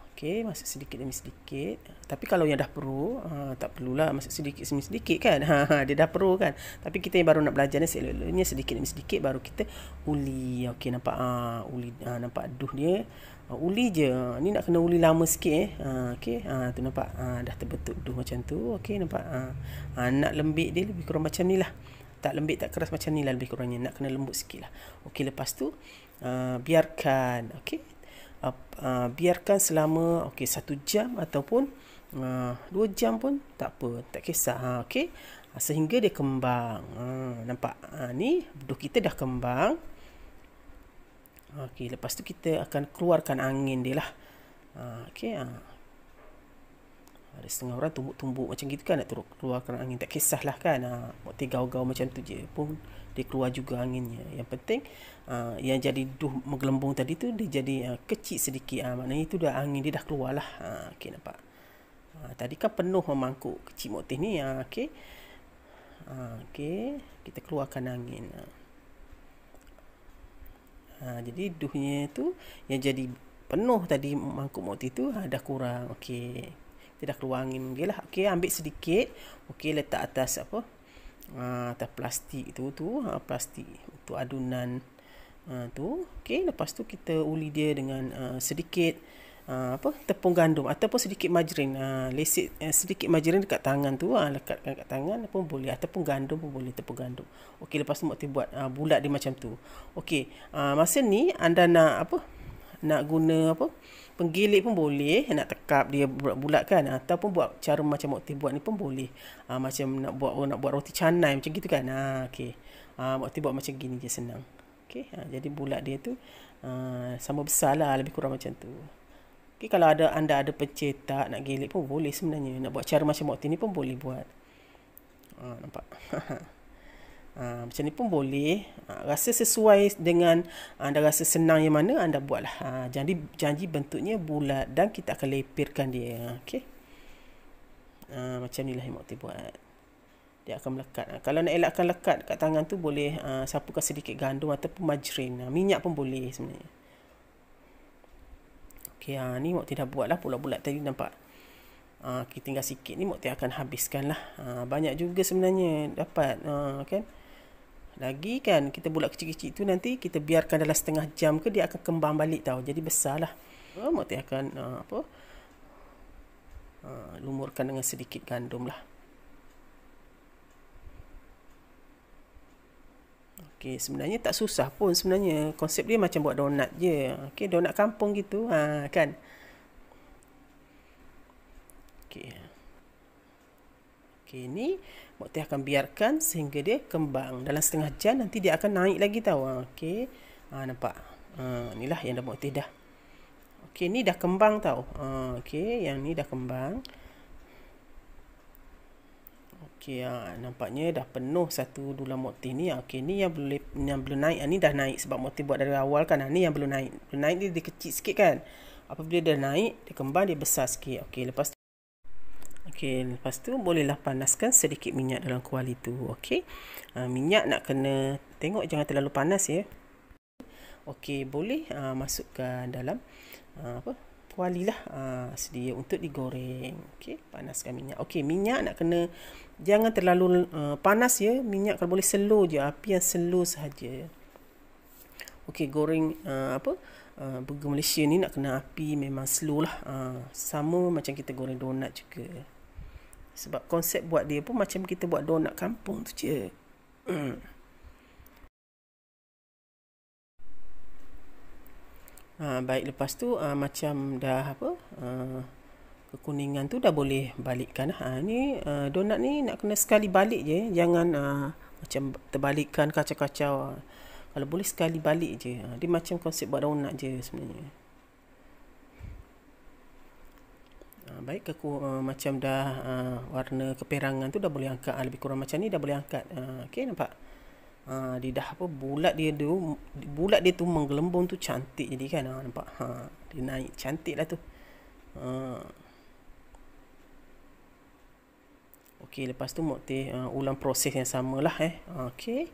Okey, masuk sedikit demi sedikit. Tapi kalau yang dah perlu ha, tak perlulah masuk sedikit demi sedikit kan. Ha, ha, dia dah perlu kan. Tapi kita yang baru nak belajar ni selalunya sedikit demi sedikit baru kita uli. Okey, nampak ha, uli ha, nampak aduh dia. Ha, uli je. Ni nak kena uli lama sikit eh. Ha, okey, ha, tu nampak ha, dah terbentuk aduh macam tu. Okey, nampak ha, ha, nak lembik dia lebih kurang macam ni lah tak lembik tak keras macam ni lah lebih kurangnya nak kena lembut sikit lah okey lepas tu uh, biarkan okey uh, uh, biarkan selama okey satu jam ataupun uh, dua jam pun tak apa tak kisah ha, okey uh, sehingga dia kembang ha, nampak ha, ni beduk kita dah kembang okey lepas tu kita akan keluarkan angin dia lah ha, okey ha. Ada setengah orang tumbuk-tumbuk macam gitu kan nak teruk keluarkan angin. Tak kisahlah kan. Ha, ah, tergau-gau macam tu je pun dia keluar juga anginnya. Yang penting ah, yang jadi duh menggelembung tadi tu dia jadi ah, kecil sedikit. Ha, maknanya itu dah angin dia dah keluar lah. Ha, okay nampak. Ha, tadi kan penuh memangkuk kecil motif ni. Ha, okay. okay. Kita keluarkan angin. jadi duhnya tu yang jadi penuh tadi mangkuk motif tu ha, dah kurang. Okay. Dia dah keluar angin okay lah. Okey, ambil sedikit. Okey, letak atas apa? Uh, atas plastik tu tu, uh, plastik untuk adunan uh, tu. Okey, lepas tu kita uli dia dengan uh, sedikit uh, apa? tepung gandum ataupun sedikit majerin. Uh, lesik uh, eh, sedikit margarin dekat tangan tu, uh, lekatkan dekat tangan pun boleh ataupun gandum pun boleh tepung gandum. Okey, lepas tu mak buat uh, bulat dia macam tu. Okey, uh, masa ni anda nak apa? nak guna apa penggilik pun boleh nak tekap dia bulat-bulat kan ataupun buat cara macam Mokti buat ni pun boleh ha, macam nak buat oh, nak buat roti canai macam gitu kan ha, ah, okay. ha, ah, Mokti buat macam gini je senang okay. ha, jadi bulat dia tu ha, sama besar lah lebih kurang macam tu okay, kalau ada anda ada pencetak nak gilik pun boleh sebenarnya nak buat cara macam Mokti ni pun boleh buat ha, nampak Ha, macam ni pun boleh. Ha, rasa sesuai dengan ha, anda rasa senang yang mana anda buatlah. Ha, janji janji bentuknya bulat dan kita akan lepirkan dia. okay? Ha, macam lah yang Mokti buat. Dia akan melekat. Ha, kalau nak elakkan lekat kat tangan tu boleh ha, sapukan sedikit gandum ataupun majrin. Ha, minyak pun boleh sebenarnya. Okay, ha, ni Mokti dah lah, bulat-bulat tadi nampak. Ha, kita tinggal sikit ni Mokti akan habiskan lah. Ha, banyak juga sebenarnya dapat. Ha, okay. Lagi kan kita bulat kecil-kecil tu nanti kita biarkan dalam setengah jam ke dia akan kembang balik tau. Jadi besarlah. Oh, mak akan uh, apa? Uh, lumurkan dengan sedikit gandum lah. Okey, sebenarnya tak susah pun sebenarnya. Konsep dia macam buat donat je. Okey, donat kampung gitu. Ha, kan? Okey. Okey, ni Mak Teh akan biarkan sehingga dia kembang. Dalam setengah jam nanti dia akan naik lagi tau. Ah, okey. Ha, nampak? Ha, inilah yang dah Mak Teh dah. Okey, ni dah kembang tau. Ha, Okey, yang ni dah kembang. Okey, ha, nampaknya dah penuh satu dulang moti ni. Okey, ni yang belum, yang belum naik. Ha, ni dah naik sebab moti buat dari awal kan. Ha, ni yang belum naik. Belum naik dia, dia kecil sikit kan. Apabila dia dah naik, dia kembang, dia besar sikit. Okey, lepas tu. Okey, lepas tu bolehlah panaskan sedikit minyak dalam kuali tu. Okey. Uh, minyak nak kena tengok jangan terlalu panas ya. Okey, boleh uh, masukkan dalam uh, apa? Kuali lah uh, sedia untuk digoreng. Okey, panaskan minyak. Okey, minyak nak kena jangan terlalu uh, panas ya. Minyak kalau boleh slow je, api yang slow saja. Okey, goreng uh, apa? Uh, burger Malaysia ni nak kena api memang slow lah uh, Sama macam kita goreng donat juga sebab konsep buat dia pun macam kita buat donat kampung tu je. Hmm. Ha, baik lepas tu ha, macam dah apa ha, kekuningan tu dah boleh balikkan ha, ni ha, donat ni nak kena sekali balik je jangan ha, macam terbalikkan kacau-kacau kalau boleh sekali balik je ha, dia macam konsep buat donat je sebenarnya Ah, baik keku, uh, ah, macam dah uh, warna keperangan tu dah boleh angkat uh, lebih kurang macam ni dah boleh angkat uh, okey nampak uh, dia dah apa bulat dia tu bulat dia tu menggelembung tu cantik jadi kan uh, nampak uh, dia naik cantik lah tu uh. okey lepas tu mok uh, ulang proses yang samalah eh uh, okey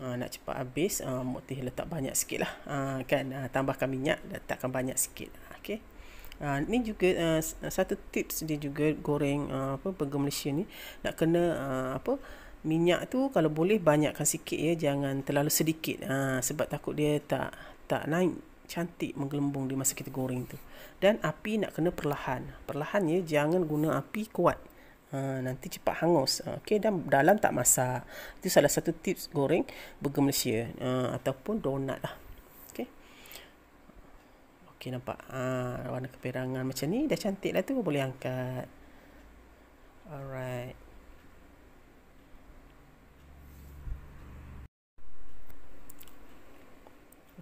uh, nak cepat habis uh, ah, motif letak banyak sikit lah uh, kan uh, tambahkan minyak letakkan banyak sikit okay Uh, ni juga uh, satu tips dia juga goreng uh, apa burger Malaysia ni nak kena uh, apa minyak tu kalau boleh banyakkan sikit ya jangan terlalu sedikit uh, sebab takut dia tak tak naik cantik menggelembung di masa kita goreng tu dan api nak kena perlahan perlahan ya jangan guna api kuat Ha, nanti cepat hangus. Uh, Okey dan dalam tak masak. Itu salah satu tips goreng burger Malaysia uh, ataupun donat lah. okay. Okay nampak ah warna keperangan macam ni dah cantik lah tu boleh angkat. Alright.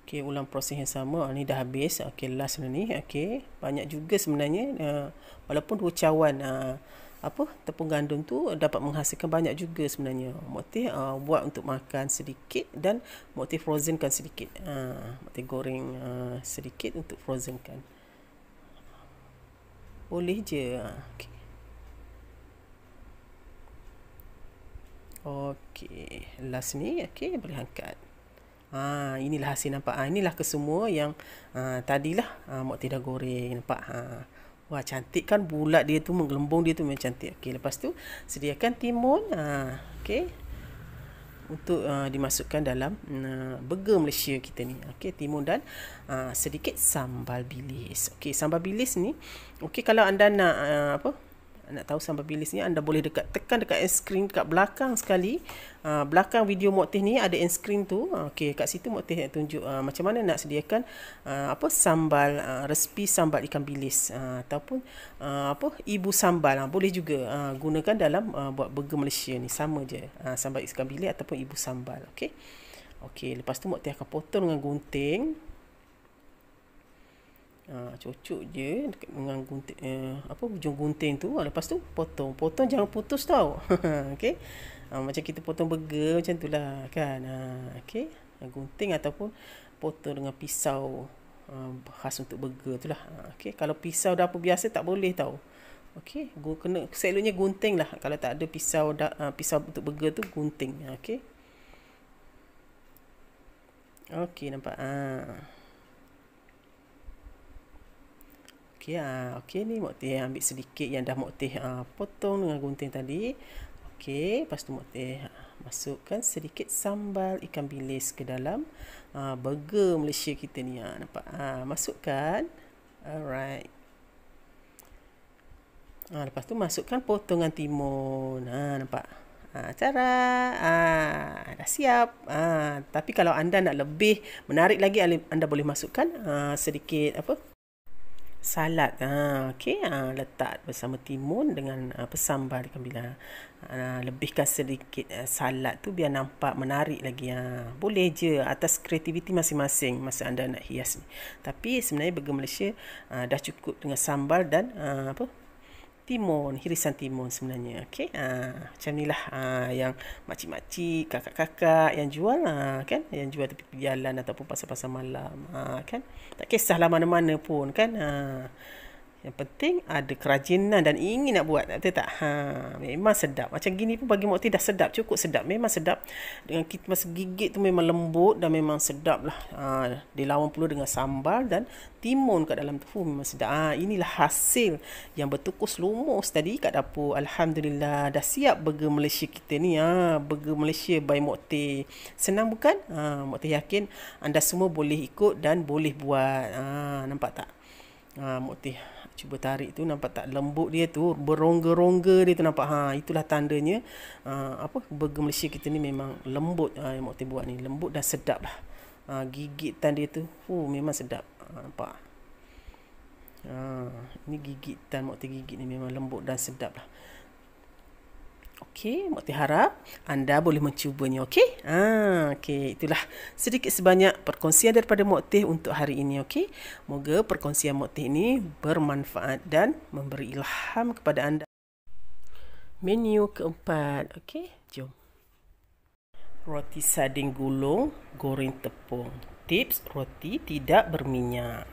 Okay ulang proses yang sama. Uh, ni dah habis. Okay last ni. okay banyak juga sebenarnya uh, walaupun dua cawan uh, apa tepung gandum tu dapat menghasilkan banyak juga sebenarnya. Motif uh, buat untuk makan sedikit dan motif frozenkan sedikit. uh, motif goreng uh, sedikit untuk frozenkan. kan. Boleh je. Okey. Okey, last ni okey boleh angkat. Ha, inilah hasil nampak. Ha, inilah kesemua yang ha, tadilah ha, mak tidak goreng nampak. Ha. Wah cantik kan bulat dia tu menggelembung dia tu memang cantik. Okey lepas tu sediakan timun. Ha okey. Untuk uh, dimasukkan dalam uh, burger Malaysia kita ni. Okey timun dan uh, sedikit sambal bilis. Okey sambal bilis ni okey kalau anda nak uh, apa nak tahu sambal bilis ni anda boleh dekat tekan dekat end screen dekat belakang sekali uh, belakang video motif ni ada end screen tu uh, okey kat situ motif nak tunjuk uh, macam mana nak sediakan uh, apa sambal uh, resipi sambal ikan bilis uh, ataupun uh, apa ibu sambal uh, boleh juga uh, gunakan dalam uh, buat burger Malaysia ni sama je uh, sambal ikan bilis ataupun ibu sambal okey okey lepas tu motif akan potong dengan gunting Ha, cucuk je dekat dengan gunting eh apa hujung gunting tu ha, lepas tu potong potong jangan putus tau okey ha, macam kita potong burger macam itulah kan ha, okey ha, gunting ataupun potong dengan pisau uh, khas untuk burger tu lah. Okay. Kalau pisau dapur biasa tak boleh tau. Okay. gua kena, selalunya gunting lah. Kalau tak ada pisau dah uh, pisau untuk burger tu gunting. Okay. Okay nampak. Ah. Okey, uh, okey ni mok teh ambil sedikit yang dah mok teh uh, potong dengan gunting tadi. Okey, lepas tu mok teh uh, masukkan sedikit sambal ikan bilis ke dalam uh, burger Malaysia kita ni. Uh, nampak? Uh, masukkan. Alright. Ha, lepas tu masukkan potongan timun. Ha, nampak? Ha, cara. Ha, dah siap. Ha, tapi kalau anda nak lebih menarik lagi, anda boleh masukkan ha, sedikit apa? salad ha, ah, okay, ha, ah, letak bersama timun dengan ha, pesambar kambila ha, lebihkan sedikit ha, salad tu biar nampak menarik lagi ha. boleh je atas kreativiti masing-masing masa anda nak hias ni tapi sebenarnya burger Malaysia ha, dah cukup dengan sambal dan ha, apa timun, hirisan timun sebenarnya. Okey. Ha, ah, macam nilah ha, ah, yang makcik-makcik, kakak-kakak yang jual lah ha, kan. Yang jual tepi jalan ataupun pasal-pasal malam. Ha, kan. Tak kisahlah mana-mana pun kan. Ha. Yang penting ada kerajinan dan ingin nak buat. Betul tak? Ha, memang sedap. Macam gini pun bagi Mokti dah sedap. Cukup sedap. Memang sedap. Dengan kita masa gigit tu memang lembut dan memang sedap lah. Ha, dilawan pula dengan sambal dan timun kat dalam tu. Fuh, memang sedap. Ha, inilah hasil yang bertukus lumus tadi kat dapur. Alhamdulillah dah siap burger Malaysia kita ni. Ha, burger Malaysia by Mokti. Senang bukan? Ha, Mokti yakin anda semua boleh ikut dan boleh buat. Ha, nampak tak? ha, ah, Mukti cuba tarik tu nampak tak lembut dia tu berongga-rongga dia tu nampak ha itulah tandanya ha, apa burger Malaysia kita ni memang lembut ha, yang Mukti buat ni lembut dan sedap lah ha, gigitan dia tu fuh, memang sedap ha, nampak ha, ini gigitan Mukti gigit ni memang lembut dan sedap lah Okey, Mukti harap anda boleh mencubanya, okey? ah, okey, itulah sedikit sebanyak perkongsian daripada Mukti untuk hari ini, okey? Moga perkongsian Mukti ini bermanfaat dan memberi ilham kepada anda. Menu keempat, okey? Jom. Roti sading gulung goreng tepung. Tips roti tidak berminyak.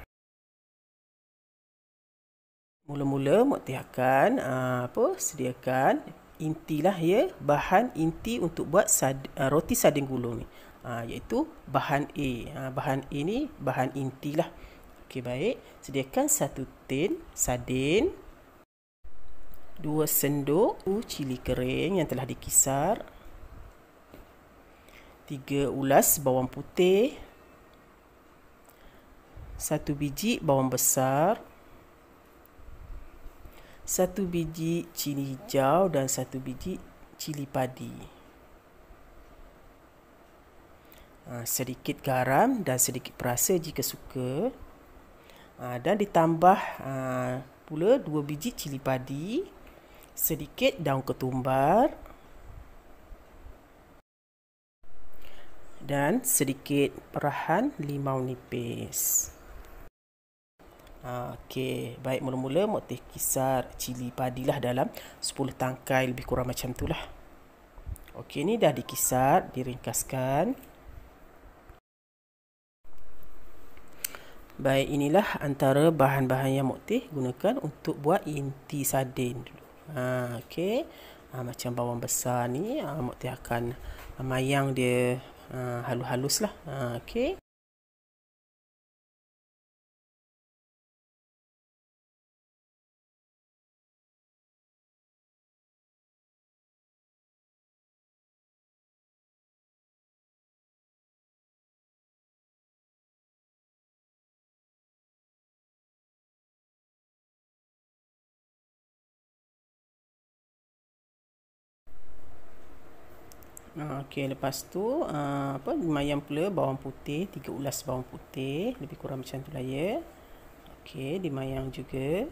Mula-mula Mukti akan aa, ah, apa? Sediakan inti lah ya bahan inti untuk buat sad, uh, roti sading gulung ni ha, iaitu bahan A ha, bahan A ni bahan lah okey baik sediakan satu tin sardin dua sendok cili kering yang telah dikisar tiga ulas bawang putih satu biji bawang besar satu biji cili hijau dan satu biji cili padi. Ha, sedikit garam dan sedikit perasa jika suka. Ha, dan ditambah ha, pula dua biji cili padi. Sedikit daun ketumbar. Dan sedikit perahan limau nipis. Okey, baik mula-mula motif kisar cili padi lah dalam 10 tangkai lebih kurang macam tu lah. Okey, ni dah dikisar, diringkaskan. Baik, inilah antara bahan-bahan yang motif gunakan untuk buat inti sardin Ha, Okey, ha, macam bawang besar ni, ha, motif akan mayang dia ha, halus-halus lah. Ha, Okey. Ah, okey, lepas tu uh, apa mayam pula bawang putih, tiga ulas bawang putih, lebih kurang macam tu lah ya. Okey, dimayang juga.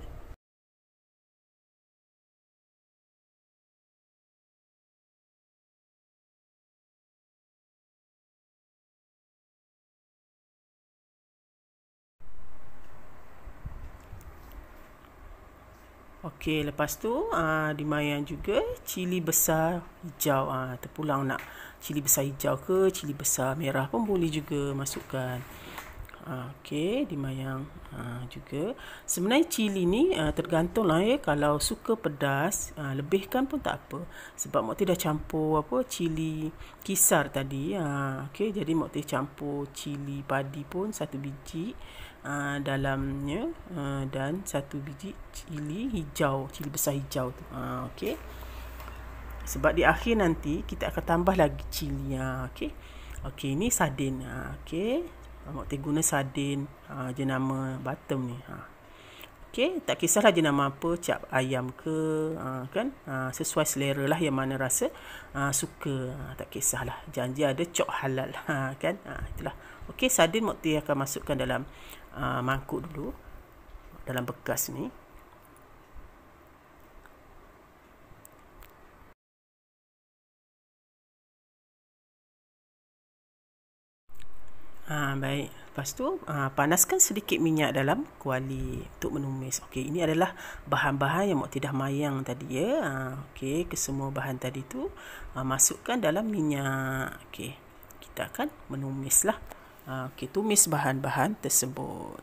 Okey, lepas tu uh, ah, dimayang juga cili besar hijau. Uh, terpulang nak cili besar hijau ke cili besar merah pun boleh juga masukkan. Uh, Okey, dimayang uh, juga. Sebenarnya cili ni uh, tergantung lah ya. Eh, kalau suka pedas, uh, lebihkan pun tak apa. Sebab Mokti dah campur apa cili kisar tadi. Uh, Okey, jadi Mokti campur cili padi pun satu biji uh, dalamnya uh, dan satu biji cili hijau, cili besar hijau tu. Uh, ah, okay. Sebab di akhir nanti kita akan tambah lagi cili. Ha, uh, okey Okay, ini sardin. Ha, uh, okay. Mak Teh guna sardin uh, jenama bottom ni. Ha. Uh. Okay, tak kisahlah jenama apa, cap ayam ke, kan? sesuai selera lah yang mana rasa suka. Uh, tak kisahlah. Janji ada cok halal. kan? Ha, itulah. Okey, sardin Mokti akan masukkan dalam uh, mangkuk dulu dalam bekas ni Ah ha, baik. Lepas tu ha, panaskan sedikit minyak dalam kuali untuk menumis. Okey, ini adalah bahan-bahan yang Muktidah mayang tadi ya. Ha, okey, kesemua bahan tadi tu ha, masukkan dalam minyak. Okey. Kita akan menumislah. lah. Ha, okay, tumis bahan-bahan tersebut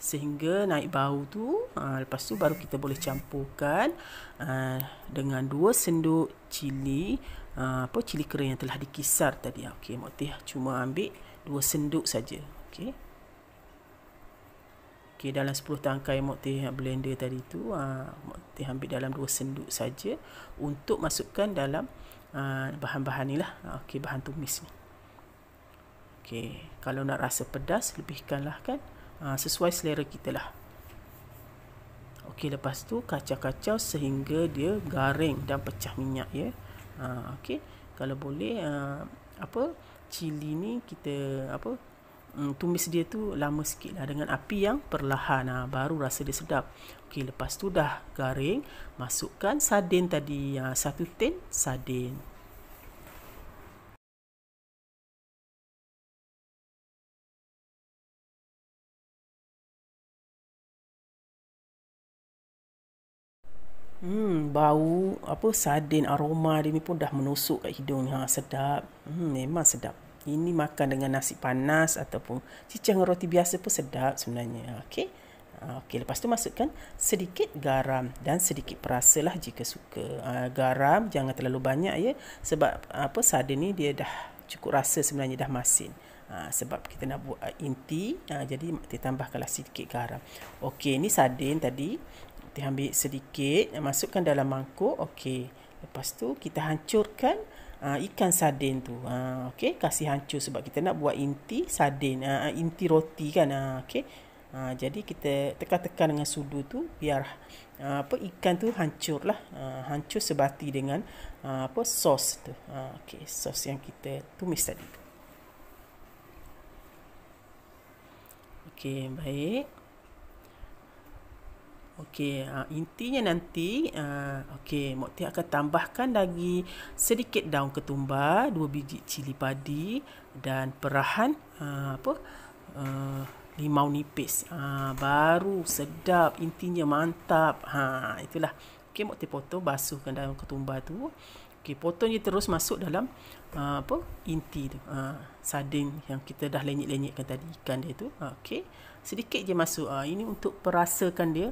sehingga naik bau tu ha, lepas tu baru kita boleh campurkan ha, dengan dua sendok cili ha, apa cili kering yang telah dikisar tadi ha, okey motih cuma ambil dua senduk saja okey Okey dalam 10 tangkai moktih blender tadi tu ah ambil dalam dua senduk saja untuk masukkan dalam aa, bahan-bahan inilah okey bahan tumis ni. Okey, Kalau nak rasa pedas, lebihkanlah kan. Ha, sesuai selera kita lah. Okey, lepas tu kacau-kacau sehingga dia garing dan pecah minyak ya. Ha, Okey, kalau boleh ha, apa cili ni kita apa hmm, tumis dia tu lama sikit lah dengan api yang perlahan ha, baru rasa dia sedap. Okey, lepas tu dah garing, masukkan sardin tadi ha, satu tin sardin. Hmm, bau apa sardin aroma dia ni pun dah menusuk kat hidung. Ha, sedap. Hmm, memang sedap. Ini makan dengan nasi panas ataupun cicang roti biasa pun sedap sebenarnya. Okey. Ha, okey, lepas tu masukkan sedikit garam dan sedikit perasa lah jika suka. Uh, garam jangan terlalu banyak ya sebab apa sardin ni dia dah cukup rasa sebenarnya dah masin. Ha, sebab kita nak buat inti ha, jadi kita tambahkanlah sedikit garam. Okey, ni sardin tadi kita ambil sedikit masukkan dalam mangkuk okey lepas tu kita hancurkan uh, ikan sardin tu ha uh, okey kasih hancur sebab kita nak buat inti sardin uh, inti roti kan uh, okey uh, jadi kita tekan-tekan dengan sudu tu biar uh, apa ikan tu hancurlah uh, hancur sebati dengan uh, apa sos tu uh, okey sos yang kita tumis tadi okey baik Okey, uh, intinya nanti uh, okey, Mokti akan tambahkan lagi sedikit daun ketumbar, dua biji cili padi dan perahan uh, apa? Uh, limau nipis. Uh, baru sedap, intinya mantap. Ha, itulah. Okey, Mokti potong basuhkan daun ketumbar tu. Okey, potong je terus masuk dalam uh, apa? Inti tu. Uh, sardin yang kita dah lenyek-lenyekkan tadi ikan dia tu. Uh, okey. Sedikit je masuk. Uh, ini untuk perasakan dia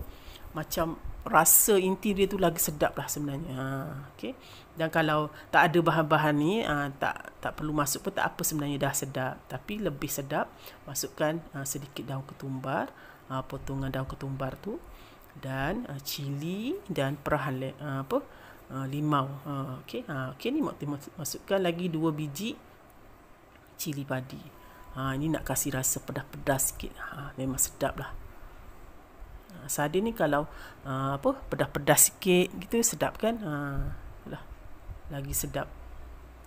macam rasa inti dia tu lagi sedap lah sebenarnya. Ha, okay. Dan kalau tak ada bahan-bahan ni, ha, tak tak perlu masuk pun tak apa sebenarnya dah sedap. Tapi lebih sedap, masukkan ha, sedikit daun ketumbar, ha, potongan daun ketumbar tu. Dan ha, cili dan perahan ha, apa, ha, limau. Ha, okay. Ha, okay ni maksudnya masukkan lagi dua biji cili padi. Ha, ini nak kasih rasa pedas-pedas sikit. Ha, memang sedap lah. Sardin ni kalau uh, apa pedas-pedas sikit gitu sedap kan? Ha lah. Lagi sedap.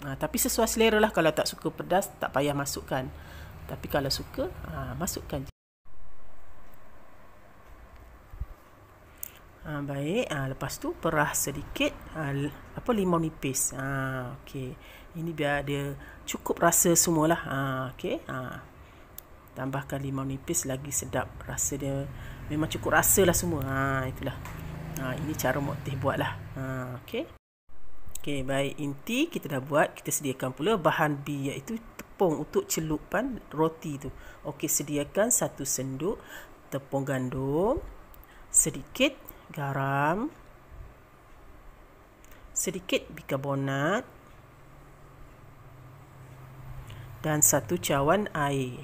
Uh, tapi sesuai selera lah kalau tak suka pedas tak payah masukkan. Tapi kalau suka uh, masukkan. Ha, baik, ha, lepas tu perah sedikit ha, apa limau nipis. Ha, okay. Ini biar dia cukup rasa semualah. Ha, Okey, ha, tambahkan limau nipis lagi sedap rasa dia. Memang cukup rasa lah semua ha, Itulah ha, Ini cara motif buat lah ha, okay. okay Baik inti kita dah buat Kita sediakan pula bahan B iaitu tepung untuk celupan roti tu Okay sediakan satu senduk tepung gandum Sedikit garam Sedikit bikarbonat dan satu cawan air.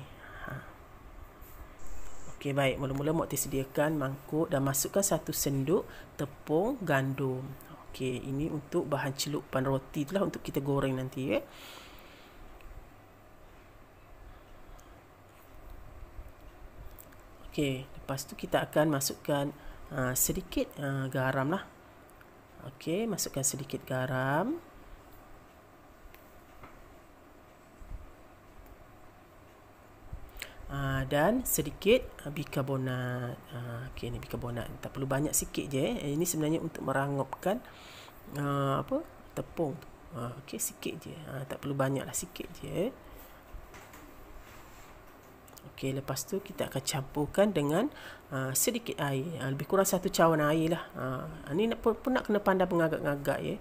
Okey baik, mula-mula mak sediakan mangkuk dan masukkan satu sendok tepung gandum. Okey, ini untuk bahan celup pan roti itulah untuk kita goreng nanti ya. Okey, lepas tu kita akan masukkan uh, sedikit uh, garam lah. Okey, masukkan sedikit garam. Ah, dan sedikit ah, bikarbonat. Uh, ah, okay, ini bikarbonat. Tak perlu banyak sikit je. Eh. eh ini sebenarnya untuk merangupkan apa tepung tu. Uh, okay, sikit je. tak perlu banyak lah, sikit je. Okey, lepas tu kita akan campurkan dengan sedikit air. lebih kurang satu cawan air lah. Uh, ini pun, nak kena pandai mengagak-ngagak ya.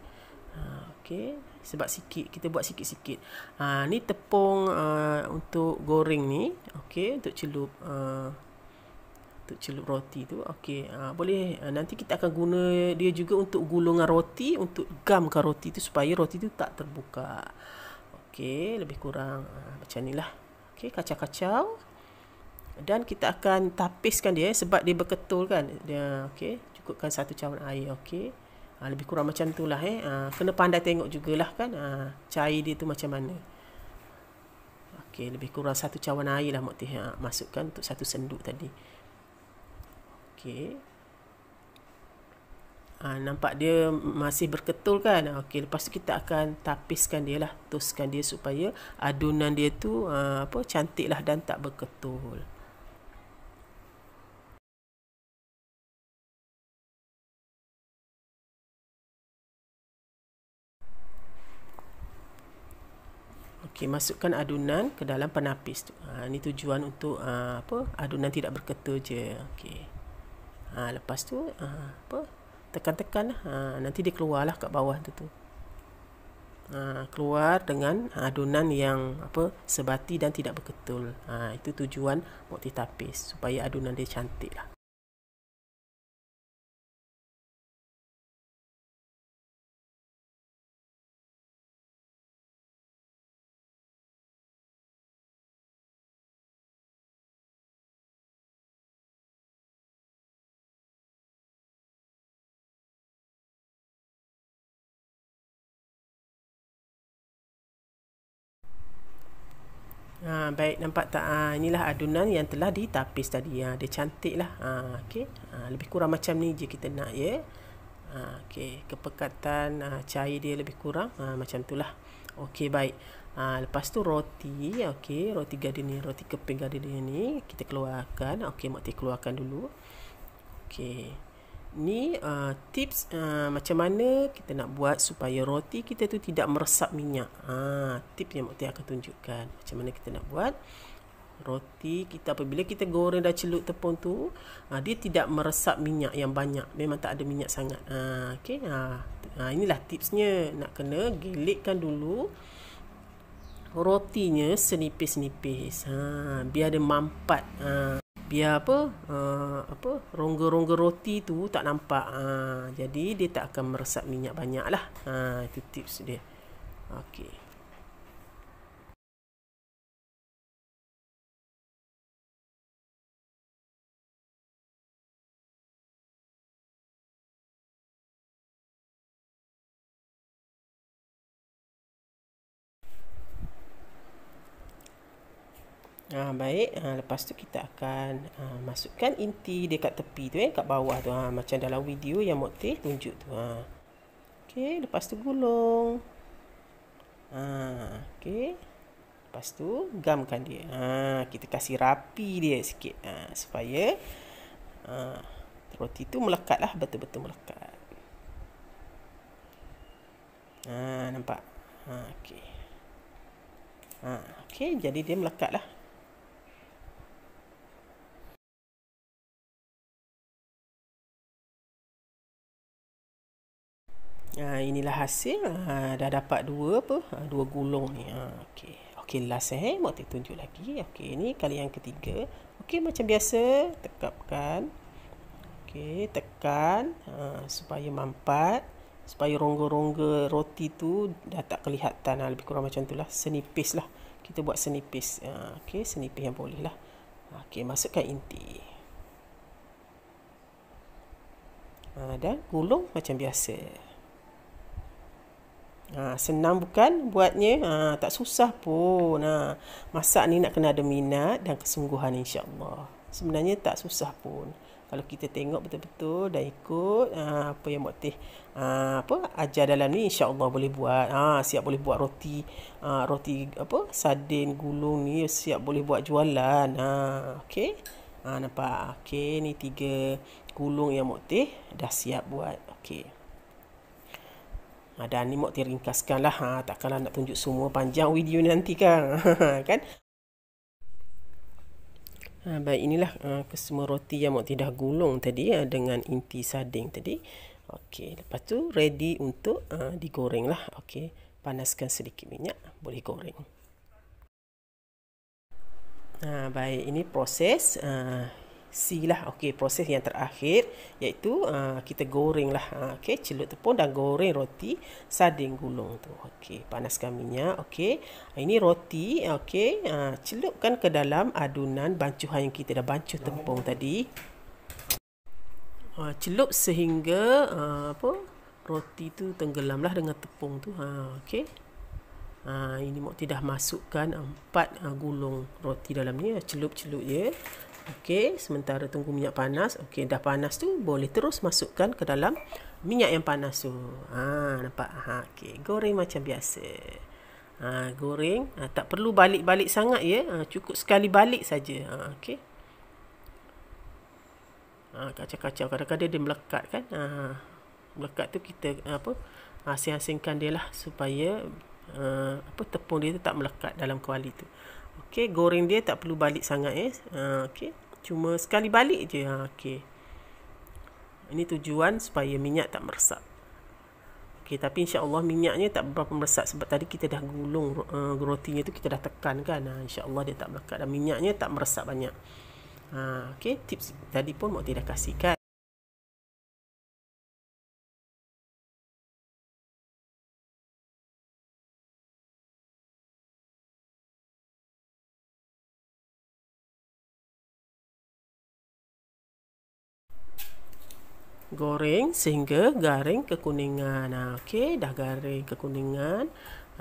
Uh, Okey sebab sikit kita buat sikit-sikit. Ha ni tepung uh, untuk goreng ni, okey untuk celup uh, untuk celup roti tu. Okey, uh, boleh uh, nanti kita akan guna dia juga untuk gulungan roti, untuk gamkan roti tu supaya roti tu tak terbuka. Okey, lebih kurang uh, macam nilah. Okey, kacau-kacau. Dan kita akan tapiskan dia sebab dia berketul kan. Dia okey, cukupkan satu cawan air, okey ha, lebih kurang macam tu lah eh. ha, kena pandai tengok jugalah kan ha, cair dia tu macam mana ok lebih kurang satu cawan air lah Mokti ha, masukkan untuk satu senduk tadi ok ha, nampak dia masih berketul kan ok lepas tu kita akan tapiskan dia lah tuskan dia supaya adunan dia tu ha, apa cantik lah dan tak berketul Okey, masukkan adunan ke dalam penapis tu. Ha, ini tujuan untuk ha, apa? Adunan tidak berketul je. Okey. Ha, lepas tu ha, apa? Tekan-tekan lah. ha, nanti dia keluarlah kat bawah tu tu. Ha, keluar dengan adunan yang apa sebati dan tidak berketul. Ha, itu tujuan motif tapis supaya adunan dia cantik lah. Ha, baik nampak tak ha, inilah adunan yang telah ditapis tadi. Ha, dia cantiklah. Ha okey. Ha, lebih kurang macam ni je kita nak ya. Ha okey, kepekatan ha, cair dia lebih kurang ha, macam itulah. Okay baik. Ha, lepas tu roti, okay roti ni, roti keping gadini ni kita keluarkan. Okay, mak keluarkan dulu. Okay ni uh, tips uh, macam mana kita nak buat supaya roti kita tu tidak meresap minyak. Ah, uh, tip yang Mukti akan tunjukkan macam mana kita nak buat roti kita apabila kita goreng dah celup tepung tu uh, dia tidak meresap minyak yang banyak. Memang tak ada minyak sangat. Ah, uh, okey. Ah, uh, inilah tipsnya nak kena gelikkan dulu rotinya senipis-nipis. Ha, ah, biar dia mampat. Ha biar apa uh, apa rongga-rongga roti tu tak nampak ha, jadi dia tak akan meresap minyak banyak lah ha, ah, itu tips dia okay Ha, baik, ha, lepas tu kita akan ha, masukkan inti dekat tepi tu eh, kat bawah tu. Ha, macam dalam video yang Mokti tunjuk tu. Ha. Okey, lepas tu gulung. Ha, Okey. Lepas tu gamkan dia. Ha, kita kasih rapi dia sikit. Ha, supaya ha, roti tu melekat lah, betul-betul melekat. Ha, nampak? Ha, Okey. Ha, Okey, jadi dia melekat lah. Ha, inilah hasil. Ha, dah dapat dua apa? Ha, dua gulung ni. Ha, okey. Okey, last eh. Mau tunjuk lagi. okay ni kali yang ketiga. okay macam biasa. Tekapkan. okay tekan. Ha, supaya mampat. Supaya rongga-rongga roti tu dah tak kelihatan. Ha, lebih kurang macam tu lah. Senipis lah. Kita buat senipis. Ha, okey, senipis yang boleh lah. Okey, masukkan inti. Ha, dan gulung macam biasa. Ha, senang bukan buatnya? Ha, tak susah pun. Ha, masak ni nak kena ada minat dan kesungguhan insyaAllah. Sebenarnya tak susah pun. Kalau kita tengok betul-betul dan ikut ha, apa yang Mokteh ha, apa, ajar dalam ni insyaAllah boleh buat. Ha, siap boleh buat roti ha, roti apa sardin gulung ni. Siap boleh buat jualan. Ha, okay? Ha, nampak? Okay, ni tiga gulung yang Mokteh dah siap buat. Okay. Ah, dan ni mak diringkaskan lah ha, takkanlah nak tunjuk semua panjang video ni nanti kan kan ha, baik inilah ha, kesemua roti yang mak dah gulung tadi ha, dengan inti sading tadi Okey, lepas tu ready untuk ha, digoreng lah Okey, panaskan sedikit minyak boleh goreng Nah, baik ini proses uh, C lah okey proses yang terakhir iaitu uh, kita goreng lah uh, ah, okey celup tepung dan goreng roti sading gulung tu okey panaskan minyak okey ah, ini roti okey uh, celupkan ke dalam adunan bancuhan yang kita dah bancuh tepung tadi uh, celup sehingga uh, apa roti tu tenggelam lah dengan tepung tu ha uh, okey Ha, ini mau tidak masukkan empat uh, gulung roti dalam ni celup-celup je. Ya. Okey, sementara tunggu minyak panas. Okey, dah panas tu boleh terus masukkan ke dalam minyak yang panas tu. Ha, nampak. Ha, okey, goreng macam biasa. Ha, goreng. Ha, tak perlu balik-balik sangat ya. Ha, cukup sekali balik saja. Ha, okey. Ha, kacau-kacau. Kadang-kadang dia melekat kan. Ha, melekat tu kita apa asing-asingkan dia lah supaya uh, apa tepung dia tu tak melekat dalam kuali tu. Okey, goreng dia tak perlu balik sangat eh. Ha, okey. Cuma sekali balik je. Ha, okey. Ini tujuan supaya minyak tak meresap. Okey, tapi insya-Allah minyaknya tak berapa meresap sebab tadi kita dah gulung uh, eh, rotinya tu kita dah tekan kan. Ha, insya-Allah dia tak melekat dan minyaknya tak meresap banyak. Ha, okey, tips tadi pun mak tidak kasih kan. goreng sehingga garing kekuningan. Ha, Okey, dah garing kekuningan.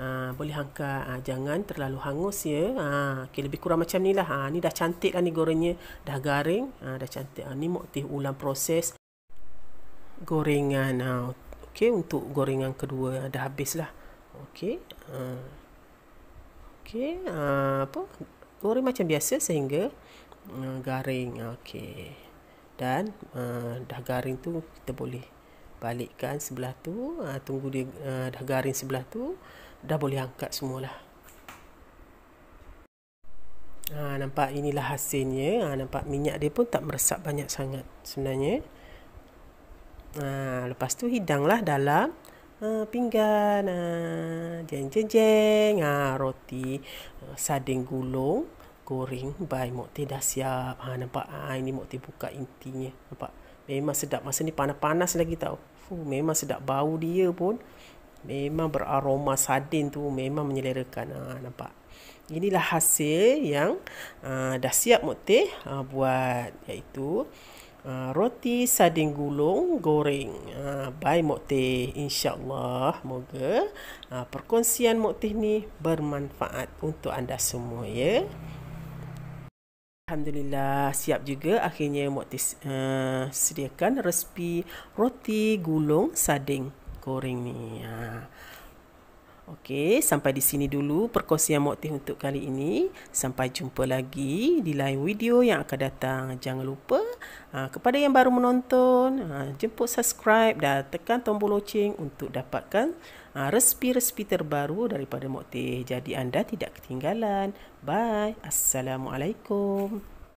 Ha, boleh angkat. Ha, jangan terlalu hangus ya. Ha, Okey, lebih kurang macam ni lah. Ha, ni dah cantik lah ni gorengnya. Dah garing. Ha, dah cantik. Ha, ni motif ulang proses gorengan. Ha, Okey, untuk gorengan kedua. Ha, dah habis lah. Okey. Ha. Okey. Ha, apa? Goreng macam biasa sehingga hmm, garing. Okey dan uh, dah garing tu kita boleh balikkan sebelah tu uh, tunggu dia uh, dah garing sebelah tu dah boleh angkat semualah Ha, nampak inilah hasilnya ha, Nampak minyak dia pun tak meresap banyak sangat Sebenarnya ha, Lepas tu hidanglah dalam ha, Pinggan ha, Jeng jeng jeng ha, Roti ha, Sading gulung goreng by Mokti dah siap. Ha, nampak? Ha, ini Mokti buka intinya. Nampak? Memang sedap. Masa ni panas-panas lagi tau. Fuh, memang sedap. Bau dia pun memang beraroma sardin tu. Memang menyelerakan. Ha, nampak? Inilah hasil yang ha, dah siap Mokti ha, buat. Iaitu ha, roti sardin gulung goreng ha, by Mokti. InsyaAllah. Moga ha, perkongsian Mokti ni bermanfaat untuk anda semua. Ya. Alhamdulillah siap juga akhirnya Moktis uh, eh, sediakan resipi roti gulung sading goreng ni. Ha. Okey, sampai di sini dulu perkongsian Moktis untuk kali ini. Sampai jumpa lagi di lain video yang akan datang. Jangan lupa uh, kepada yang baru menonton, uh, jemput subscribe dan tekan tombol loceng untuk dapatkan ha, resipi-resipi terbaru daripada Mok Jadi anda tidak ketinggalan. Bye. Assalamualaikum.